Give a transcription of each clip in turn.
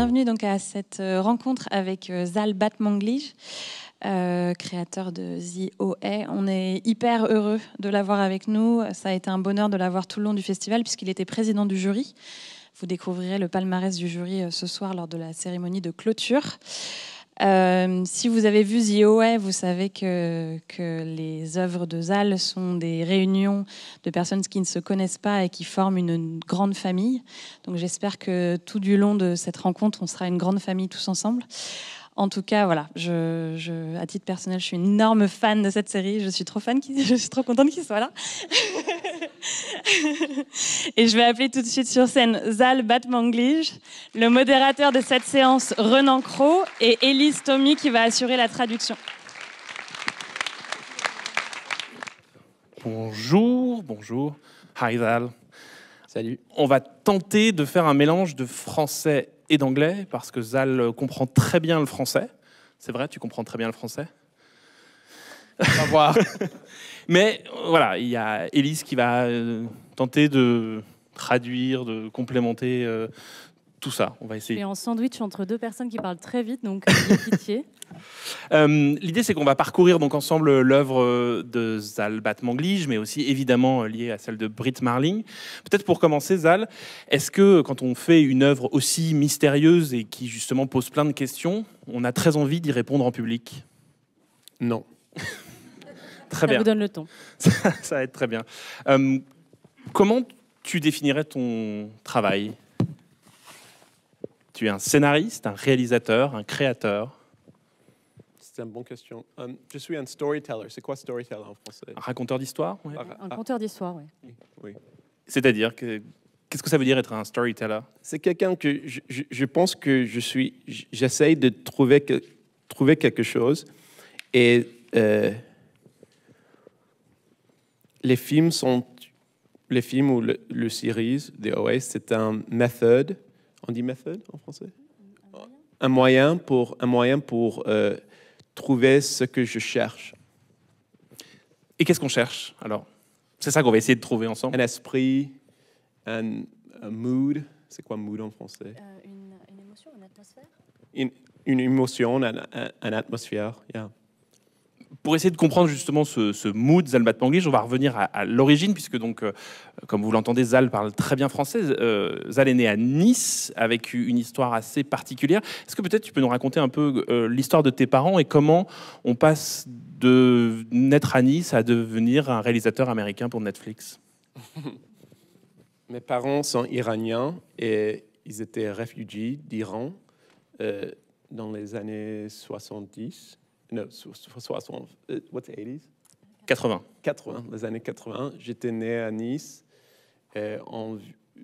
bienvenue donc à cette euh, rencontre avec euh, Zal Batmanglij, euh, créateur de The On est hyper heureux de l'avoir avec nous. Ça a été un bonheur de l'avoir tout le long du festival puisqu'il était président du jury. Vous découvrirez le palmarès du jury ce soir lors de la cérémonie de clôture. Euh, si vous avez vu The vous savez que, les œuvres de Zal sont des réunions de personnes qui ne se connaissent pas et qui forment une grande famille. Donc j'espère que tout du long de cette rencontre, on sera une grande famille tous ensemble. En tout cas, voilà, à titre personnel, je suis une énorme fan de cette série. Je suis trop fan, je suis trop contente qu'il soit là. Et je vais appeler tout de suite sur scène Zal Batmanglij, le modérateur de cette séance Renan Cro et Elise Tommy qui va assurer la traduction. Bonjour, bonjour. Hi Zal. Salut. On va tenter de faire un mélange de français et d'anglais parce que Zal comprend très bien le français. C'est vrai, tu comprends très bien le français On voir. Mais voilà, il y a Elise qui va euh, tenter de traduire, de complémenter euh, tout ça. On va essayer. en sandwich entre deux personnes qui parlent très vite, donc euh, pitié. Euh, l'idée, c'est qu'on va parcourir donc ensemble euh, l'œuvre de Zal Batmanglige, mais aussi évidemment liée à celle de Britt Marling. Peut-être pour commencer, Zal, est-ce que quand on fait une œuvre aussi mystérieuse et qui justement pose plein de questions, on a très envie d'y répondre en public Non. très bien. Ça vous donne le temps. ça, va être très bien. comment tu définirais ton travail tu es un scénariste, un réalisateur, un créateur C'est une bonne question. Euh, je suis un storyteller. C'est quoi storyteller en français Un raconteur d'histoire Un ah. conteur d'histoire, oui. C'est-à-dire que Qu'est-ce que ça veut dire être un storyteller C'est quelqu'un que je, pense que je suis. J'essaye de trouver, que, trouver quelque chose. Et euh, les films sont. Les films ou le, le series de OA, c'est un méthode on dit méthode en français un moyen pour, un moyen pour euh, trouver ce que je cherche. Et qu'est-ce qu'on cherche alors C'est ça qu'on va essayer de trouver ensemble. Un esprit, un, mood. C'est quoi mood en français euh, une, émotion, une atmosphère. Une, émotion, une atmosphère, yeah pour essayer de comprendre justement ce, mood Zalmat Manglish, on va revenir à, l'origine, puisque donc, euh, comme vous l'entendez, Zal parle très bien français. Euh, Zal est né à Nice, avec une histoire assez particulière. Est-ce que peut-être tu peux nous raconter un peu euh, l'histoire de tes parents et comment on passe de naître à Nice à devenir un réalisateur américain pour Netflix Mes parents sont iraniens et ils étaient réfugiés d'Iran dans les années 70 no, uh, what's 80s? 80. 80, les années 80. J'étais né à Nice. Et euh, on, euh,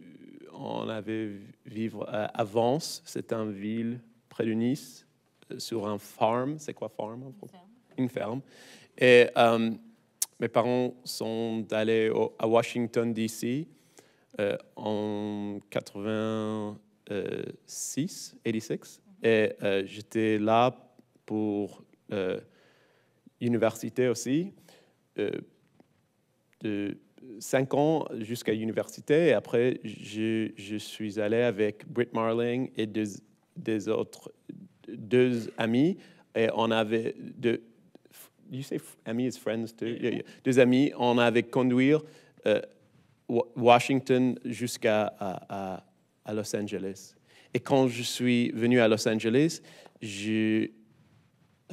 on, avait vivre à Avance, c'est une ville près de Nice, euh, sur un farm. C'est quoi farm? Une ferme. Et mes parents sont allés à Washington, D.C. en 86, 86 et j'étais là pour euh, université aussi, euh, de cinq ans jusqu'à l'université. Et après, je, suis allé avec Britt Marling et deux, des autres, deux amis. Et on avait deux, you say amis Deux amis, on avait conduire euh, Washington jusqu'à à Los Angeles. Et quand je suis venu à Los Angeles, je,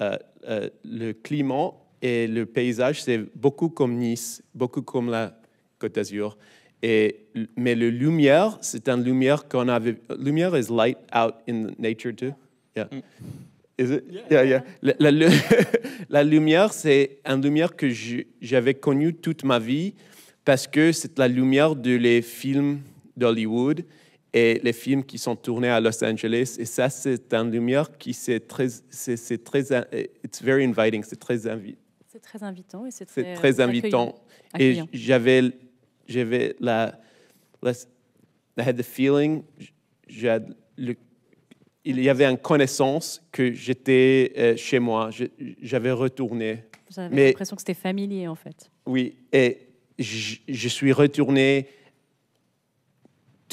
euh, euh, le climat et le paysage, c'est beaucoup comme Nice, beaucoup comme la Côte d'Azur. Et, mais la lumière, c'est une lumière qu'on avait. Lumière is light out in nature too. Yeah. Mm. Is it? La, lumière, c'est une lumière que j'avais connue toute ma vie parce que c'est la lumière de les films d'Hollywood et les films qui sont tournés à Los Angeles. Et ça, c'est un lumière qui c'est très, c'est, très, euh, it's very inviting, c'est très invitant. C'est très invitant et c'est très, très invitant. Et j'avais, j'avais la, la, I had the feeling, le, il y avait une connaissance que j'étais euh, chez moi, j'avais retourné. J'avais l'impression que c'était familier en fait. Oui, et je, je suis retourné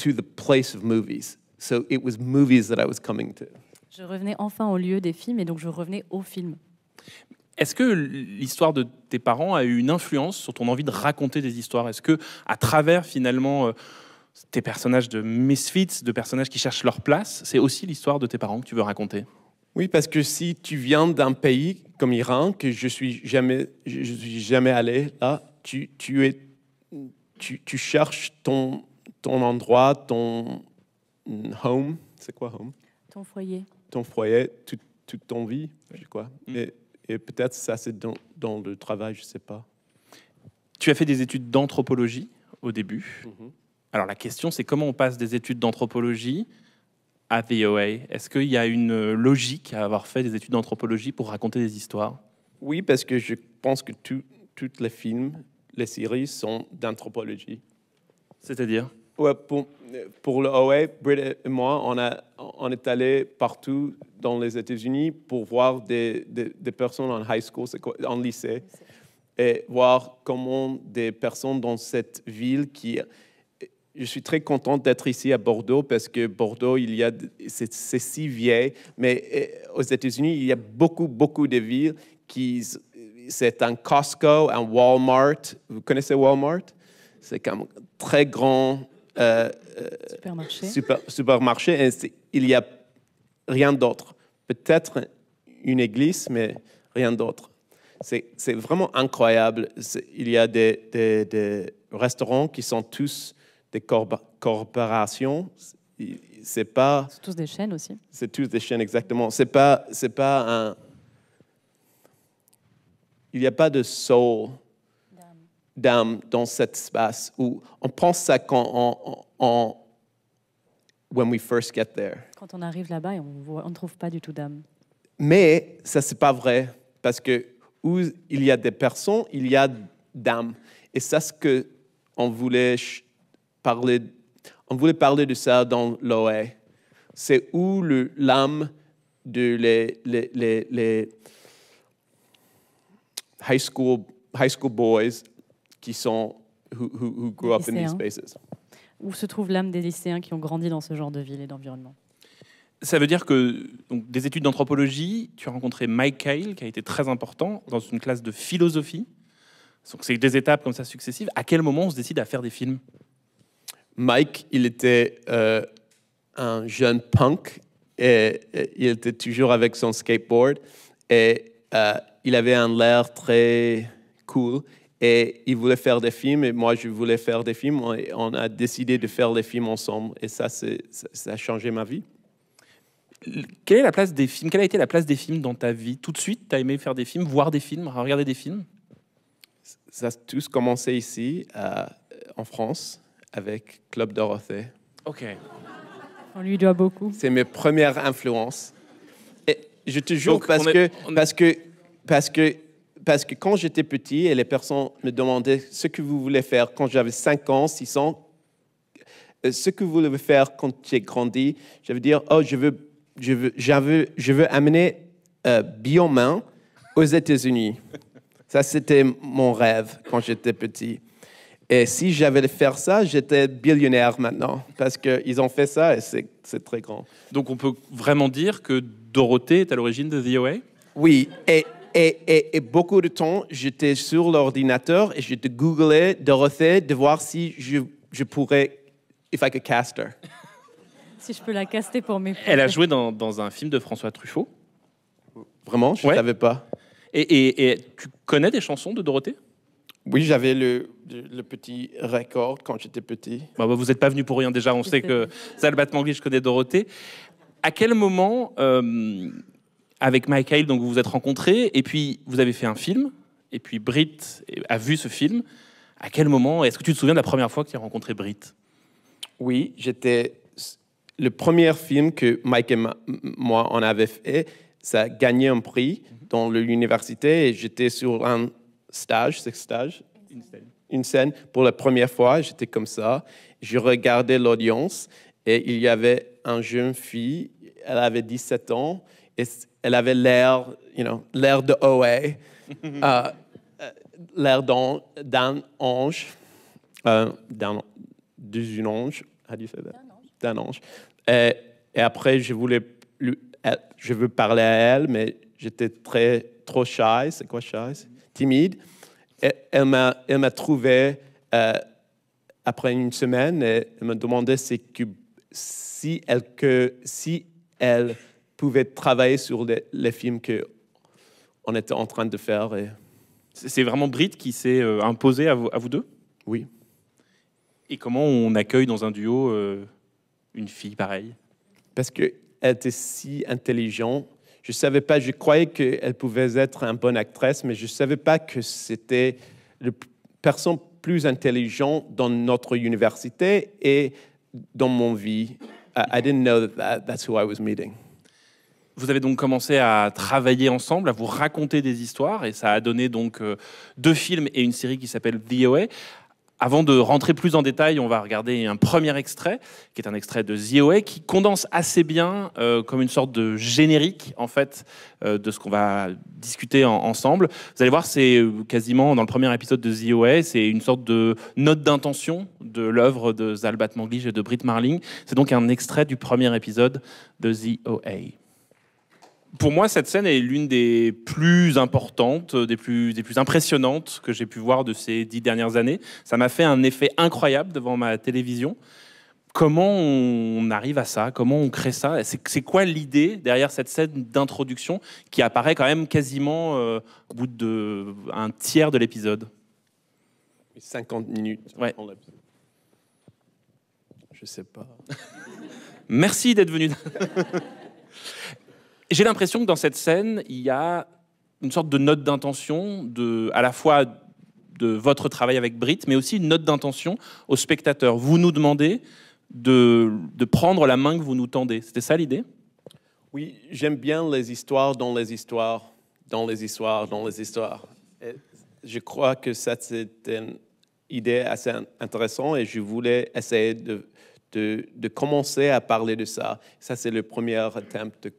the place of movies. So movies Je revenais enfin au lieu des films et donc je revenais au film. Est-ce que l'histoire de tes parents a eu une influence sur ton envie de raconter des histoires Est-ce que, à travers finalement euh, tes personnages de misfits, de personnages qui cherchent leur place, c'est aussi l'histoire de tes parents que tu veux raconter Oui, parce que si tu viens d'un pays comme l'Iran, que je suis jamais, suis jamais allé là, tu, tu es, tu, tu cherches ton ton endroit, ton home, c'est quoi home Ton foyer. Ton foyer, toute ton vie, je crois. Mm. Et, peut-être ça, c'est dans, dans, le travail, je sais pas. Tu as fait des études d'anthropologie au début. Mhm. Alors la question, c'est comment on passe des études d'anthropologie à VOA Est-ce qu'il y a une logique à avoir fait des études d'anthropologie pour raconter des histoires Oui, parce que je pense que tous les films, les séries sont d'anthropologie. C'est-à-dire pour, le ah OA, Britt et moi, on, a, on est allé partout dans les États-Unis pour voir des, des, des, personnes en high school, en lycée, et voir comment des personnes dans cette ville qui... Je suis très contente d'être ici à Bordeaux parce que Bordeaux, il y a, c'est, si vieille, mais eh, aux États-Unis, il y a beaucoup, beaucoup de villes qui, c'est un Costco, un Walmart. Vous connaissez Walmart? C'est comme très grand euh, supermarché. supermarché. il n'y a rien d'autre. Peut-être une église, mais rien d'autre. C'est vraiment incroyable. Il y a des, des, restaurants qui sont tous des corporations. C'est pas. C'est tous des chaînes aussi. C'est tous des chaînes, exactement. C'est pas, c'est pas un. Il n'y a pas de soul d'âme dans cet espace où on pense ça quand on, first Quand on arrive là-bas, on ne trouve pas du tout d'âme. Mais ça, c'est pas vrai, parce que où il y a des personnes, il y a d'âme. Et c'est ce que on voulait parler, on voulait parler de ça dans l'OE. C'est où l'âme de les, les, les, les high, school, high school boys qui sont qui grew up in Où se trouve l'âme des lycéens qui ont grandi dans ce genre de ville et d'environnement ça veut dire que des études d'anthropologie, tu as rencontré Mike Kyle, qui a été très important, dans une classe de philosophie. Donc c'est des étapes comme ça successives. À quel moment on se décide à faire des films Mike, il était euh, un jeune punk et, il était toujours avec son skateboard et euh, il avait un l'air très cool. Et il voulait faire des films et moi, je voulais faire des films. On a décidé de faire des films ensemble et ça, ça, a changé ma vie. Quelle est la place des films Quelle a été la place des films dans ta vie Tout de suite, tu as aimé faire des films, voir des films, regarder des films Ça a tous commencé ici, en France, avec Club Dorothée. Ok. On lui doit beaucoup. C'est mes premières influences. Et je te jure, parce, que, parce que parce que parce que quand j'étais petit et les personnes me demandaient ce que vous voulez faire quand j'avais 5 ans, 6 ans, euh, ce que vous voulez faire quand j'ai grandi, je veux dire, oh, je veux, je veux, j'avais, je veux amener euh, aux États-Unis. Ça, c'était mon rêve quand j'étais petit. Et si j'avais fait ça, j'étais billionnaire maintenant, parce qu'ils ont fait ça et c'est très grand. Donc on peut vraiment dire que Dorothée est à l'origine de The OA Oui, et et, et, beaucoup de temps, j'étais sur l'ordinateur et je te googlais Dorothée de voir si je, je pourrais, if I could cast Si je peux la caster pour mes. Elle a joué dans, dans un film de François Truffaut. Vraiment Je ne savais pas. Et, et, tu connais des chansons de Dorothée Oui, j'avais le, le, petit record quand j'étais petit. Bah, bah, vous n'êtes pas venu pour rien déjà, on sait que battement gris, je connais Dorothée. À quel moment euh, avec Michael, donc vous vous êtes rencontrés, et puis vous avez fait un film, et puis Britt a vu ce film. À quel moment Est-ce que tu te souviens de la première fois que tu as rencontré Britt Oui, j'étais. Le premier film que Mike et moi on avait fait, ça a gagné un prix mhm. dans l'université et j'étais sur un stage, c'est stage Une scène. Une scène. Pour la première fois, j'étais comme ça. Je regardais l'audience et il y avait une jeune fille, elle avait 17 ans elle avait l'air, you know, l'air de O.E. Euh, euh, l'air d'un, d'un ange, euh, d'un, d'une ange, D'un ange. Et, et, après, je voulais, lui, je veux parler à elle, mais j'étais très, trop shy, c'est quoi shy? Timide. Et, elle m'a, elle m'a trouvé euh, après une semaine et elle m'a demandé si, si elle que, si elle pouvait travailler sur les, films films qu'on était en train de faire. Et... C'est vraiment Britt qui s'est euh, imposé à vous, deux Oui. Et comment on accueille dans un duo euh, une fille pareille Parce qu'elle était si intelligente. Je savais pas, je croyais qu'elle pouvait être une bonne actrice, mais je savais pas que c'était la personne plus intelligente dans notre université et dans mon vie. Je I didn't know that that's who I was meeting. Vous avez donc commencé à travailler ensemble, à vous raconter des histoires, et ça a donné donc euh, deux films et une série qui s'appelle The OA ». Avant de rentrer plus en détail, on va regarder un premier extrait, qui est un extrait de The OA » qui condense assez bien, euh, comme une sorte de générique, en fait, euh, de ce qu'on va discuter ensemble. Vous allez voir, c'est quasiment, dans le premier épisode de The OA », c'est une sorte de note d'intention de l'œuvre de Zalbat Manglish et de Britt Marling. C'est donc un extrait du premier épisode de The OA pour moi, cette scène est l'une des plus importantes, des plus, plus impressionnantes que j'ai pu voir de ces dix dernières années. Ça m'a fait un effet incroyable devant ma télévision. Comment on arrive à ça Comment on crée ça C'est quoi l'idée derrière cette scène d'introduction qui apparaît quand même quasiment euh, au bout de un tiers de l'épisode 50 minutes. Ouais. Je sais pas. Merci d'être venu. J'ai l'impression que dans cette scène, il y a une sorte de note d'intention, de, à la fois de votre travail avec Brit, mais aussi une note d'intention au spectateur. Vous nous demandez de, prendre la main que vous nous tendez. C'était ça l'idée Oui, j'aime bien les histoires dans les histoires, dans les histoires, dans les histoires. je crois que ça, c'est une idée assez intéressante et je voulais essayer de, de, commencer à parler de ça. Ça, c'est le premier attempt de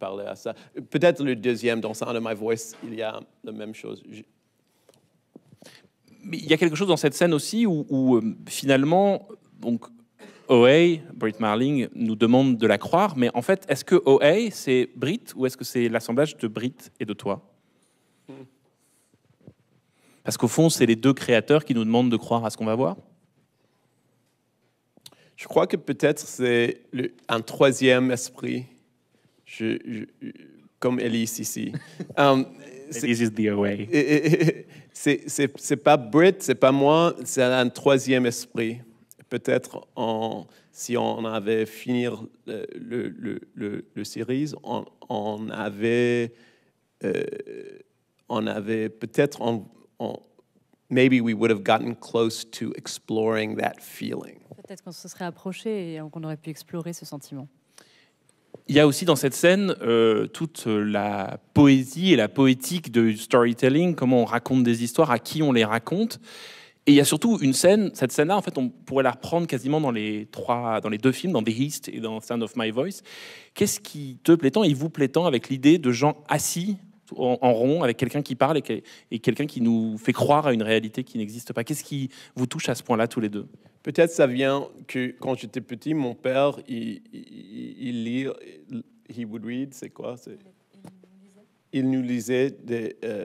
parler à ça. Peut-être le deuxième, dans Sound of My Voice, il y a la même chose. Mais il y a quelque chose dans cette scène aussi où, euh, finalement, donc, OA, Britt Marling, nous demande de la croire, mais en fait, est-ce que OA, c'est Britt ou est-ce que c'est l'assemblage de Britt et de toi Parce qu'au fond, c'est les deux créateurs qui nous demandent de croire à ce qu'on va voir. Je crois que peut-être c'est un troisième esprit je, comme Elise ici. Um, is the eh, eh, eh, C'est pas Brit, c'est pas moi, c'est un troisième esprit. Peut-être si on avait fini euh, le, le, le, le series, on, on avait, euh, on avait peut-être, on, on, maybe we would have gotten close to exploring that feeling. Peut-être qu'on se serait approché et qu'on aurait pu explorer ce sentiment il y a aussi dans cette scène euh, toute la poésie et la poétique du storytelling, comment on raconte des histoires, à qui on les raconte. Et il y a surtout une scène, cette scène-là, en fait, on pourrait la reprendre quasiment dans les, trois, dans les deux films, dans The East et dans Sound of My Voice. Qu'est-ce qui te plaît tant et vous plaît tant avec l'idée de gens assis en, rond, avec quelqu'un qui parle et quelqu'un qui nous fait croire à une réalité qui n'existe pas Qu'est-ce qui vous touche à ce point-là, tous les deux Peut-être ça vient que quand j'étais petit, mon père, il, lit, he would read, c'est quoi il nous lisait des, euh,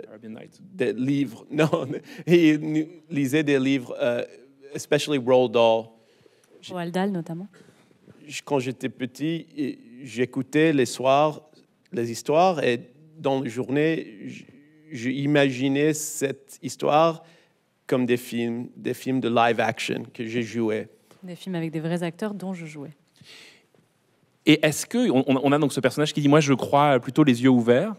des livres, non, il lisait des livres, euh, especially Roald Dahl. Roald Dahl notamment. Quand j'étais petit, j'écoutais les soirs les histoires et dans la journée, j'imaginais cette histoire comme des films, des films de live action que j'ai joué. Des films avec des vrais acteurs dont je jouais. Et est-ce que on, a donc ce personnage qui dit moi je crois plutôt les yeux ouverts.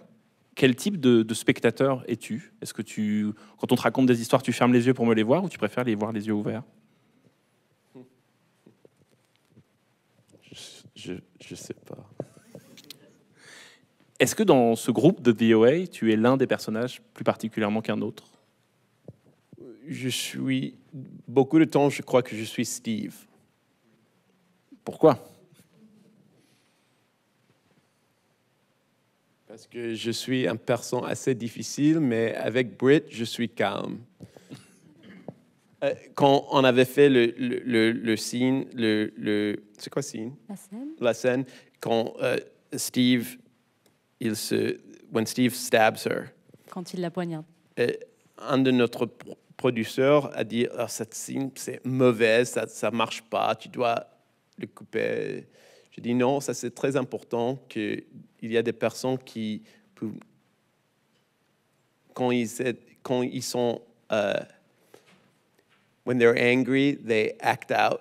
Quel type de, spectateur es-tu Est-ce que tu, quand on te raconte des histoires, tu fermes les yeux pour me les voir ou tu préfères les voir les yeux ouverts Je ne sais pas. Est-ce que dans ce groupe de DOA, tu es l'un des personnages plus particulièrement qu'un autre je suis, beaucoup de temps, je crois que je suis Steve. Pourquoi Parce que je suis un personnage assez difficile, mais avec Brit, je suis calme. Euh, quand on avait fait le, le, le, signe, le, c'est quoi signe La scène. La scène, quand euh, Steve, il se, when Steve stabs her. Quand il la poignarde. Euh, un de notre producteur a dit ah, cette scène c'est mauvais, ça ça marche pas, tu dois le couper. Je dis non, ça c'est très important que il y a des personnes qui quand ils sont euh, when they're angry, they act out.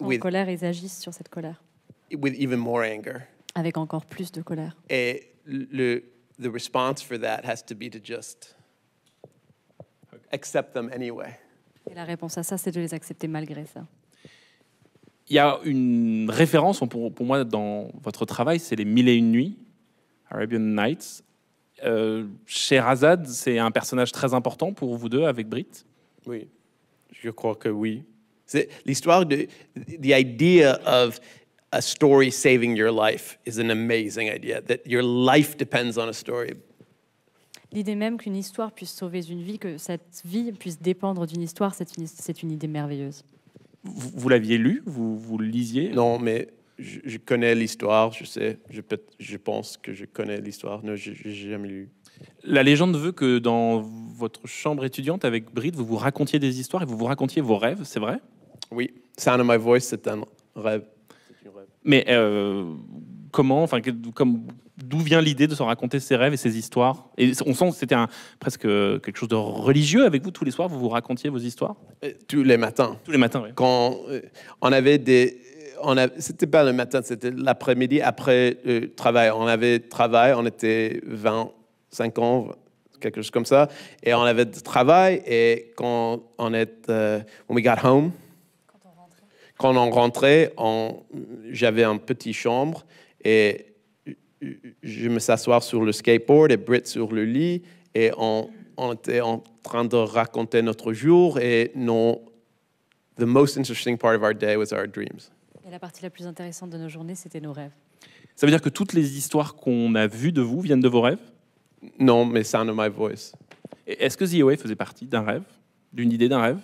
with, colère, ils agissent sur cette colère. even more anger. Avec encore plus de colère. Et le the response for that has to be accept them anyway. Et la réponse à ça, c'est de les accepter malgré ça. Il y a une référence pour, pour moi dans votre travail, c'est les Mille et une nuits, Arabian Nights. Euh, Razad, c'est un personnage très important pour vous deux avec Brit. Oui, je crois que oui. C'est l'histoire de the idea of a story saving your life is an amazing idea that your life depends on a story. L'idée même qu'une histoire puisse sauver une vie, que cette vie puisse dépendre d'une histoire, c'est une, une idée merveilleuse. Vous, l'aviez lu vous, vous le lisiez Non, mais je, connais l'histoire, je sais, je, je pense que je connais l'histoire. Non, je n'ai jamais lu. La légende veut que dans votre chambre étudiante avec Bride, vous vous racontiez des histoires et vous vous racontiez vos rêves, c'est vrai Oui, Sound of My Voice, c'est un rêve. Mais euh, comment, enfin, comme, d'où vient l'idée de se raconter ses rêves et ses histoires Et on sent que c'était presque euh, quelque chose de religieux avec vous tous les soirs. Vous vous racontiez vos histoires euh, Tous les matins. Tous les matins, oui. Quand euh, on avait des, on c'était pas le matin, c'était l'après-midi après le travail. On avait travail, on était 25 ans, quelque chose comme ça, et on avait de travail. Et quand on est, when we got home, quand on rentrait, quand on rentrait, j'avais un petit chambre et je me s'asseoir sur le skateboard et Britt sur le lit et on, était en train de raconter notre jour et non, the most interesting part of our day was our dreams. Et la partie la plus intéressante de nos journées, c'était nos rêves. Ça veut dire que toutes les histoires qu'on a vues de vous viennent de vos rêves Non, mais Sound of My Voice. Est-ce que The faisait partie d'un rêve, d'une idée d'un rêve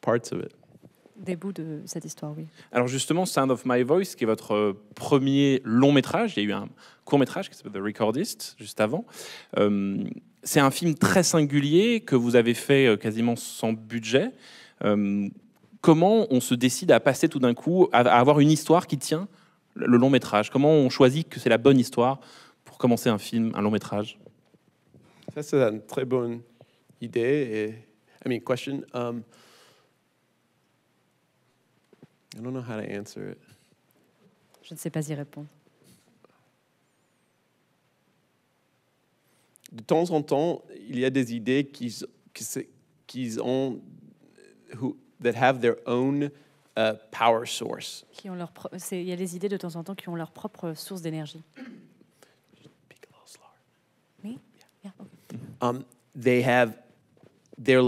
Parts of it des de cette histoire, oui. Alors justement, Sound of My Voice, qui est votre euh, premier long métrage, il y a eu un court métrage qui s'appelle The Recordist, juste avant. Euh, c'est un film très singulier que vous avez fait euh, quasiment sans budget. comment on se décide à passer tout d'un coup, à, avoir une histoire qui tient le long métrage Comment on choisit que c'est la bonne histoire pour commencer un film, un long métrage Ça, c'est une très bonne idée I mean question. Um, I don't know how to answer it. Je ne sais pas y répondre. De temps en temps, il y a des idées qui, qui, qui ont who, that have their own uh, power source. Qui ont leur il y a des idées de temps en temps qui ont leur propre source d'énergie. Me? Yeah. Um, they have il y a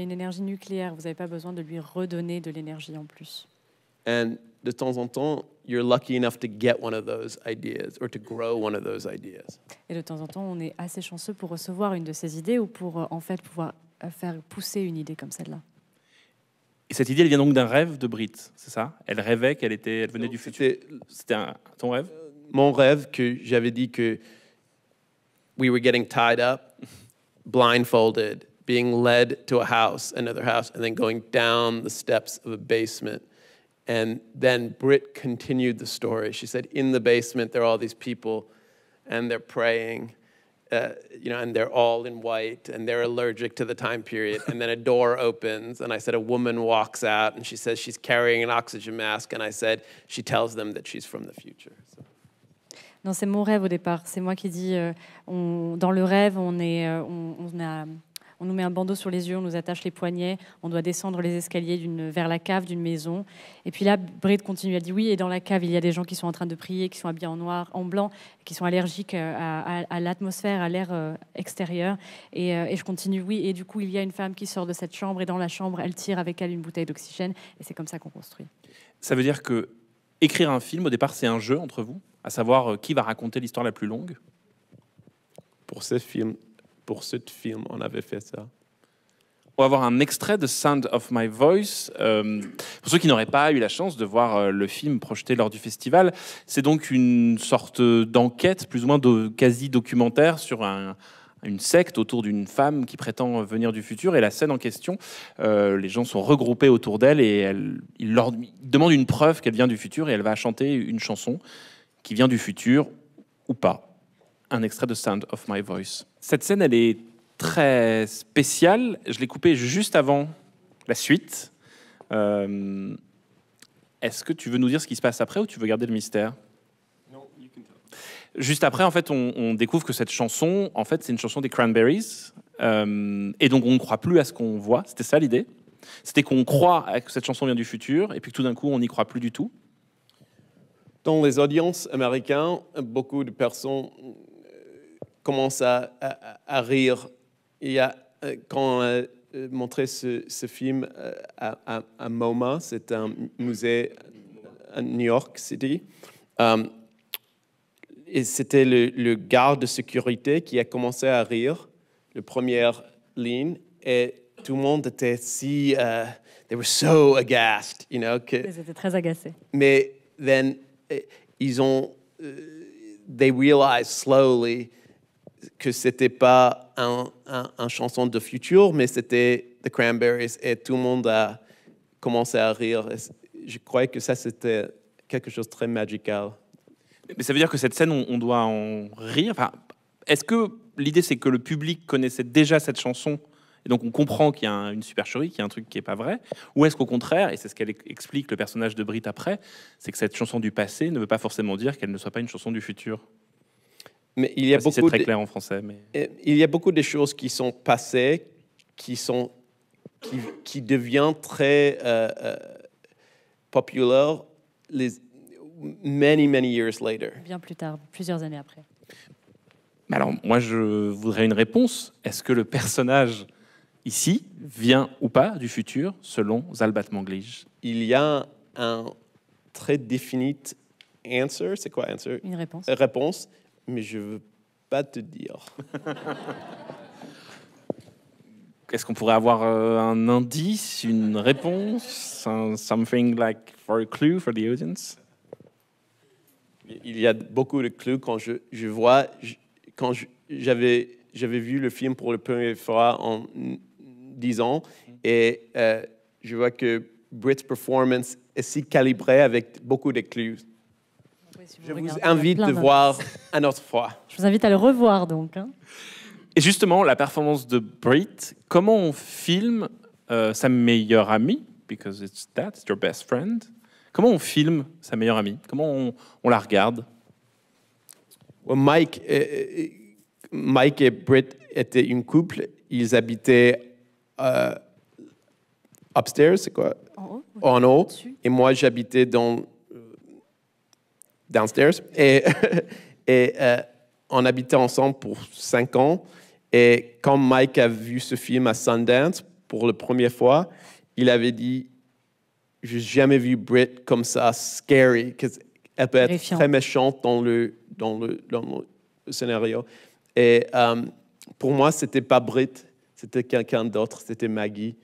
une énergie nucléaire. Vous n'avez pas besoin de lui redonner de l'énergie en plus. Et de temps en temps, on est assez chanceux pour recevoir une de ces idées ou pour euh, en fait pouvoir euh, faire pousser une idée comme celle-là. Et cette idée, elle vient donc d'un rêve de Brit, c'est ça Elle rêvait qu'elle était, venait du futur. C'était ton rêve mon rêve que j'avais dit que we were getting tied up, blindfolded, being led to a house, another house, and then going down the steps of a basement. And then Britt continued the story. She said, In the basement, there are all these people, and they're praying. Uh, you know, and they're all in white and they're allergic to the time period. And then a door opens, and I said, a woman walks out and she says she's carrying an oxygen mask. And I said, she tells them that she's from the future. So. Non, c'est mon rêve au départ. C'est moi qui dis, euh, dans le rêve, on, est, euh, on, nous met un bandeau sur les yeux, on nous attache les poignets, on doit descendre les escaliers vers la cave d'une maison. Et puis là, Bride continue, elle dit oui, et dans la cave, il y a des gens qui sont en train de prier, qui sont habillés en noir, en blanc, qui sont allergiques euh, à l'atmosphère, à, l'air extérieur. Et, et, je continue, oui, et du coup, il y a une femme qui sort de cette chambre, et dans la chambre, elle tire avec elle une bouteille d'oxygène, et c'est comme ça qu'on construit. Ça veut dire que écrire un film, au départ, c'est un jeu entre vous à savoir euh, qui va raconter l'histoire la plus longue. Pour ce film, pour ce film, on avait fait ça. On va avoir un extrait de Sound of My Voice. Euh, pour ceux qui n'auraient pas eu la chance de voir euh, le film projeté lors du festival, c'est donc une sorte d'enquête, plus ou moins de, quasi documentaire, sur une secte autour d'une femme qui prétend venir du futur. Et la scène en question, les gens sont regroupés autour d'elle et elle, il leur demande une preuve qu'elle vient du futur et elle va chanter une chanson qui vient du futur ou pas. Un extrait de Sound of My Voice. Cette scène, elle est très spéciale. Je l'ai coupée juste avant la suite. Euh, est-ce que tu veux nous dire ce qui se passe après ou tu veux garder le mystère Non, Juste après, en fait, on, découvre que cette chanson, en fait, c'est une chanson des Cranberries. Euh, et donc, on ne croit plus à ce qu'on voit. C'était ça l'idée. C'était qu'on croit que cette chanson vient du futur, et puis tout d'un coup, on n'y croit plus du tout. Dans les audiences américaines, beaucoup de personnes euh, commencent à, rire. Il y a, euh, quand on a montré ce, film euh, à, MoMA, c'est un musée à New York City, et c'était le, garde de sécurité qui a commencé à rire, la première ligne, et tout le monde était si, Ils they were so aghast, you know, que... Ils étaient très agacés. Mais then eh, ils ont, euh, they realized slowly que c'était pas un, un, chanson de futur, mais c'était The Cranberries et tout le monde a commencé à rire. je croyais que ça c'était quelque chose de très magical. Mais ça veut dire que cette scène, on, on doit en rire. Enfin, est-ce que l'idée c'est que le public connaissait déjà cette chanson donc on comprend qu'il y a une supercherie, qu'il y a un truc qui n'est pas vrai, ou est-ce qu'au contraire, et c'est ce qu'elle explique le personnage de Brit après, c'est que cette chanson du passé ne veut pas forcément dire qu'elle ne soit pas une chanson du futur mais il y a beaucoup C'est très clair en français, mais... Euh, il y a beaucoup de choses qui sont passées, qui sont qui, deviennent très euh, euh, populaires les many many years later. Bien plus tard, plusieurs années après. Mais Alors moi je voudrais une réponse. Est-ce que le personnage ici vient ou pas du futur, selon Zalbat Manglige Il y a un très définit answer. C'est quoi answer Une réponse. Réponse, mais je veux pas te dire. Est-ce qu'on pourrait avoir euh, un indice, une réponse, something like for a clue for the audience Il y a beaucoup de clues quand je, vois, quand j'avais j'avais vu le film pour la première fois en ans, Et euh, je vois que Brit's Performance est si calibré avec beaucoup de je vous invite de voir un autre fois. Je vous invite à le revoir donc. Hein. Et justement, la performance de Brit, comment on filme euh, sa meilleure amie, because it's that, your best friend. Comment on filme sa meilleure amie Comment on, la regarde Mike, euh, Mike et Britt étaient une couple. Ils habitaient euh, upstairs, c'est quoi En haut. Et moi, j'habitais dans euh, downstairs. Et, et euh, on habitait ensemble pour cinq ans. Et quand Mike a vu ce film à Sundance pour la première fois, il avait dit Je n'ai jamais vu Brit comme ça, scary. Elle peut être très méchante dans le, dans le, dans le scénario. Et pour moi, c'était pas Brit, c'était quelqu'un d'autre, c'était Maggie.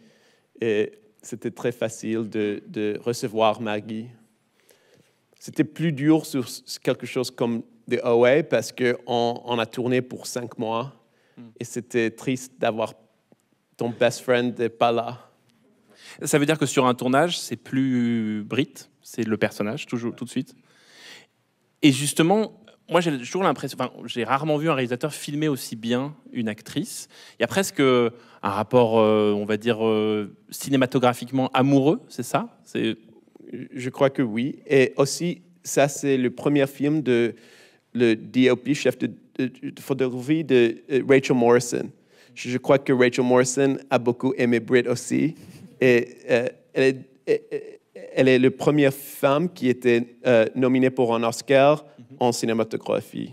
Et c'était très facile de, recevoir Maggie. C'était plus dur sur quelque chose comme The Away, parce qu'on on a tourné pour cinq mois hmm. et c'était triste d'avoir ton best friend pas là. Ça veut dire que sur un tournage, c'est plus Brit, c'est le personnage, toujours, tout de suite. Et justement, moi, j'ai toujours l'impression, enfin, j'ai rarement vu un réalisateur filmer aussi bien une actrice. Il y a presque un rapport, euh, on va dire, euh, cinématographiquement amoureux, c'est ça Je crois que oui. Et aussi, ça, c'est le premier film de le DOP, chef de, photographie de, euh, Rachel Morrison. Je, crois que Rachel Morrison a beaucoup aimé Britt aussi. Et elle, est, elle est la première femme qui était nominée pour un Oscar en cinématographie.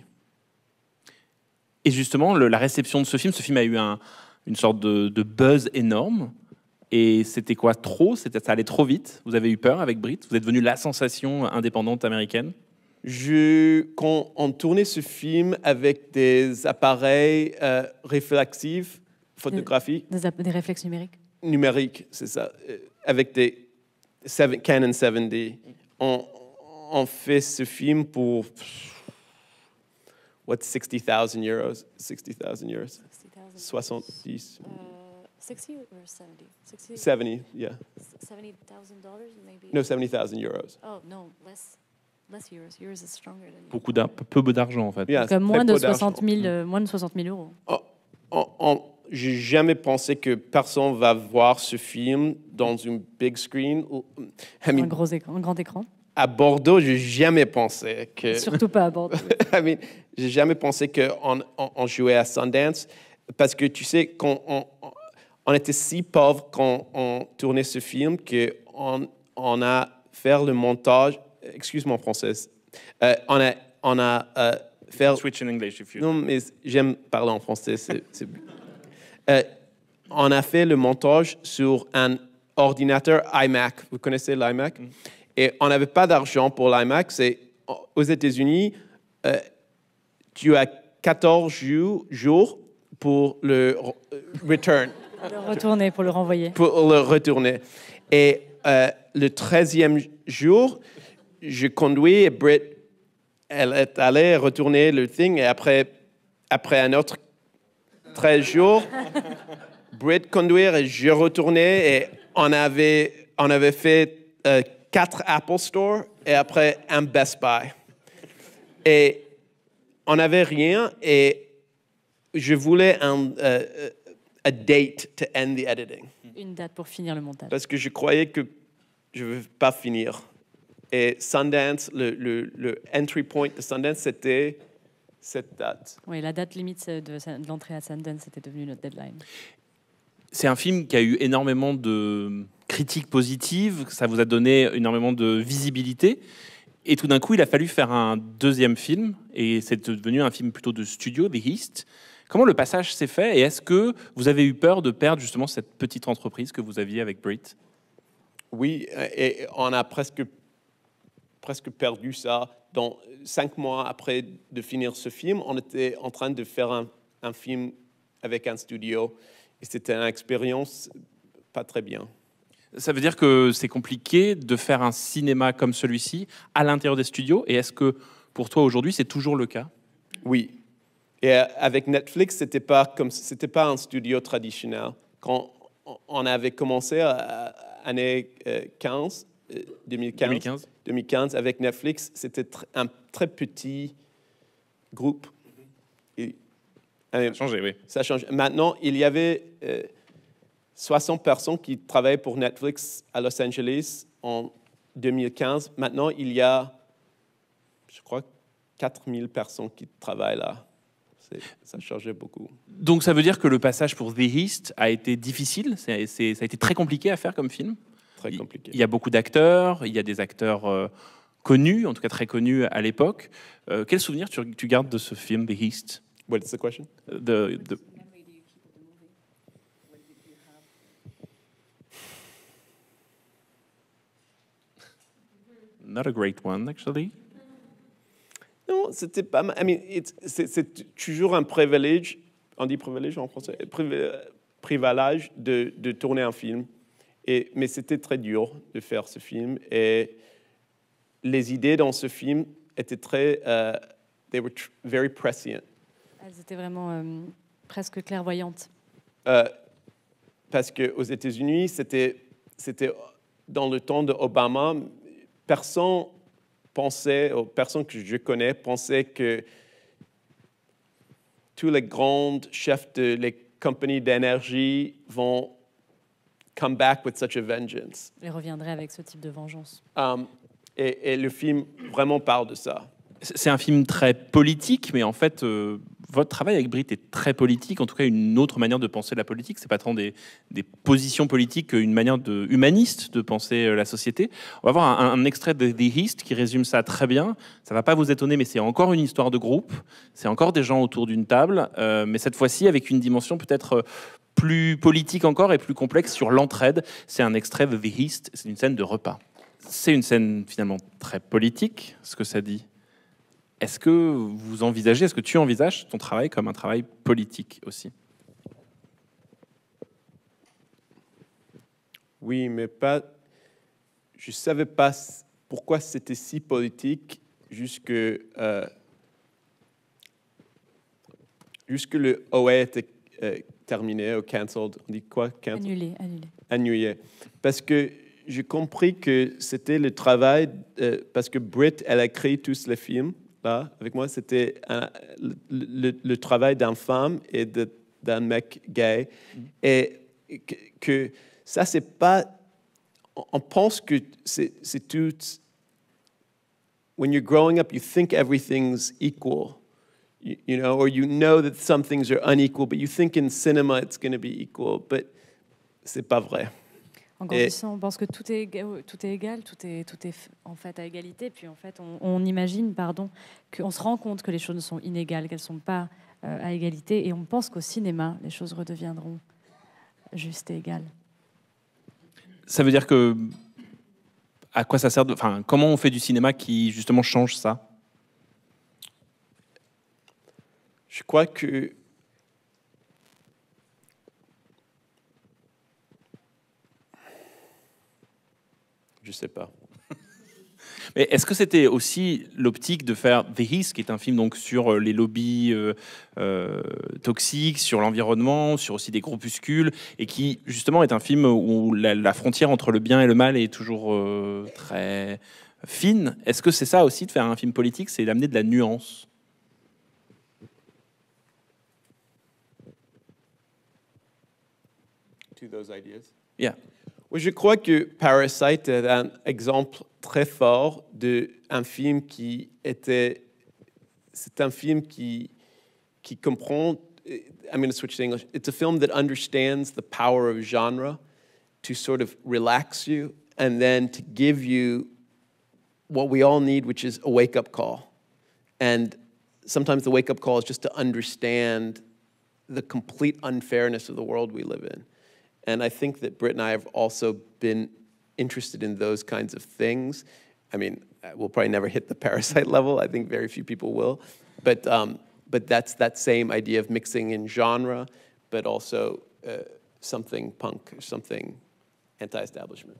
Et justement, la réception de ce film, ce film a eu une sorte de, buzz énorme. Et c'était quoi Trop C'était ça allait trop vite Vous avez eu peur avec Brit Vous êtes devenu la sensation indépendante américaine je, quand on tournait ce film avec des appareils euh, réflexifs, photographiques... Des, réflexes numériques. Numériques, c'est ça. Euh, avec des seven, Canon d On, on fait ce film pour. What, 60,000 euros? 60,000 euros? 70. 60 euh, or 70? 60, 70, yeah. $70,000 maybe? No, 70,000 euros. Oh, no, less. Less euros. Euros is stronger than Beaucoup peu d'argent en fait. moins de, 60 000, mm. euh, moins de 60 000 euros. Je oh, oh, oh, j'ai jamais pensé que personne va voir ce film dans une big screen. un gros écran, un grand écran à Bordeaux, j'ai jamais pensé que. Surtout pas à Bordeaux. I mean, j'ai jamais pensé qu'on jouait à Sundance parce que tu sais qu'on on, était si pauvres quand on tournait ce film que on, a fait le montage. Excuse mon français. Euh, on a on a euh, fait. Switch in English if you. Non mais j'aime parler en français. Euh, on a fait le montage sur un ordinateur iMac. Vous connaissez l'iMac? Mm. Et on n'avait pas d'argent pour l'IMAX. Et euh, aux États-Unis, euh, tu as 14 jours pour le euh, return. Le retourner, pour le renvoyer. Pour le retourner. Et le 13e jour, je conduis et Britt, elle est allée retourner le thing. Et après, après un autre 13 jours, Britt conduire et je retournais. Et on avait, on avait fait quatre Apple Store et après un Best Buy. Et on n'avait rien et je voulais un euh, a date to end the editing. Une date pour finir le montage. Parce que je croyais que je ne vais pas finir. Et Sundance, le, le, entry point de Sundance, c'était cette date. Oui, la date limite de, de l'entrée à Sundance c'était devenu notre deadline. C'est un film qui a eu énormément de critiques positives, ça vous a donné énormément de visibilité. Et tout d'un coup, il a fallu faire un deuxième film, et c'est devenu un film plutôt de studio, des Heist. Comment le passage s'est fait, et est-ce que vous avez eu peur de perdre justement cette petite entreprise que vous aviez avec Brit Oui, et on a presque, presque perdu ça. Dans cinq mois après de finir ce film, on était en train de faire un, un film avec un studio et c'était une expérience pas très bien. Ça veut dire que c'est compliqué de faire un cinéma comme celui-ci à l'intérieur des studios. Et est-ce que pour toi aujourd'hui, c'est toujours le cas Oui. Et euh, avec Netflix, c'était pas comme c'était pas un studio traditionnel. Quand on avait commencé en 15, 2015. 2015 avec Netflix, c'était un très petit groupe ça a changé, oui. Ça change. Maintenant, il y avait 60 euh, personnes qui travaillaient pour Netflix à Los Angeles en 2015. Maintenant, il y a, je crois, 4000 personnes qui travaillent là. Ça changeait beaucoup. Donc ça veut dire que le passage pour The East a été difficile, ça a été très compliqué à faire comme film. Très compliqué. Il, y a beaucoup d'acteurs, il y a des acteurs euh, connus, en tout cas très connus à l'époque. Euh, quel souvenir tu, gardes de ce film The East What's the question? The, the Not a great one, actually. Non, c'était pas I mean, c'est toujours un privilège, on dit privilège en français, privilège de, de, tourner un film. Et, mais c'était très dur de faire ce film. Et les idées dans ce film étaient très. Uh, they were very prescient. Elles étaient vraiment euh, presque clairvoyantes. Euh, parce qu'aux États-Unis, c'était, c'était dans le temps d'Obama, personne pensait, ou personne que je connais pensait que tous les grands chefs de les compagnies d'énergie vont come back with such a vengeance. Ils reviendraient avec ce type de vengeance. Um, et, le film vraiment parle de ça. C'est un film très politique, mais en fait, euh, votre travail avec Brit est très politique, en tout cas une autre manière de penser la politique. C'est pas tant des, positions politiques qu'une manière de, humaniste de penser euh, la société. On va voir un, extrait de The East qui résume ça très bien. Ça va pas vous étonner, mais c'est encore une histoire de groupe. C'est encore des gens autour d'une table, euh, mais cette fois-ci avec une dimension peut-être euh, plus politique encore et plus complexe sur l'entraide. C'est un extrait de The East. C'est une scène de repas. C'est une scène finalement très politique, ce que ça dit. Est-ce que vous envisagez, est-ce que tu envisages ton travail comme un travail politique aussi Oui, mais pas. Je savais pas pourquoi c'était si politique jusque euh, jusque le OA était euh, terminé ou cancelled. On dit quoi Annulé, annulé. Parce que j'ai compris que c'était le travail euh, parce que Britt elle a créé tous les films avec moi, c'était le, travail d'une femme et d'un mec gay. Mm-hmm. Et que, ça, c'est pas. On pense que c'est tout. When you're growing up, you think everything's equal, you know, or you know that some things are unequal, but you think in cinema it's going to be equal. But c'est pas vrai. En grandissant, on pense que tout est, euh, tout est égal, tout est, tout est en fait à égalité. Puis en fait, on, imagine, pardon, qu'on se rend compte que les choses sont inégales, qu'elles ne sont pas euh, à égalité. Et on pense qu'au cinéma, les choses redeviendront justes et égales. Ça veut dire que. À quoi ça sert Enfin, comment on fait du cinéma qui justement change ça Je crois que Je sais pas. Mais est-ce que c'était aussi l'optique de faire The His, qui est un film donc sur euh, les lobbies euh, euh, toxiques, sur l'environnement, sur aussi des groupuscules, et qui justement est un film où la, frontière entre le bien et le mal est toujours très fine. Est-ce que c'est ça aussi de faire un film politique, c'est d'amener de la nuance to those ideas? Yeah. Je crois que Parasite est un exemple très fort d'un film qui était. C'est un film qui, qui comprend. Eh, I'm going to switch to English. It's a film that understands the power of genre to sort of relax you and then to give you what we all need, which is a wake up call. And sometimes the wake up call is just to understand the complete unfairness of the world we live in. And I think that Britt and I have also been interested in those kinds of things. I mean, we'll probably never hit the parasite level. I think very few people will. But, um, but that's that same idea of mixing in genre, but also uh, something punk, something anti establishment.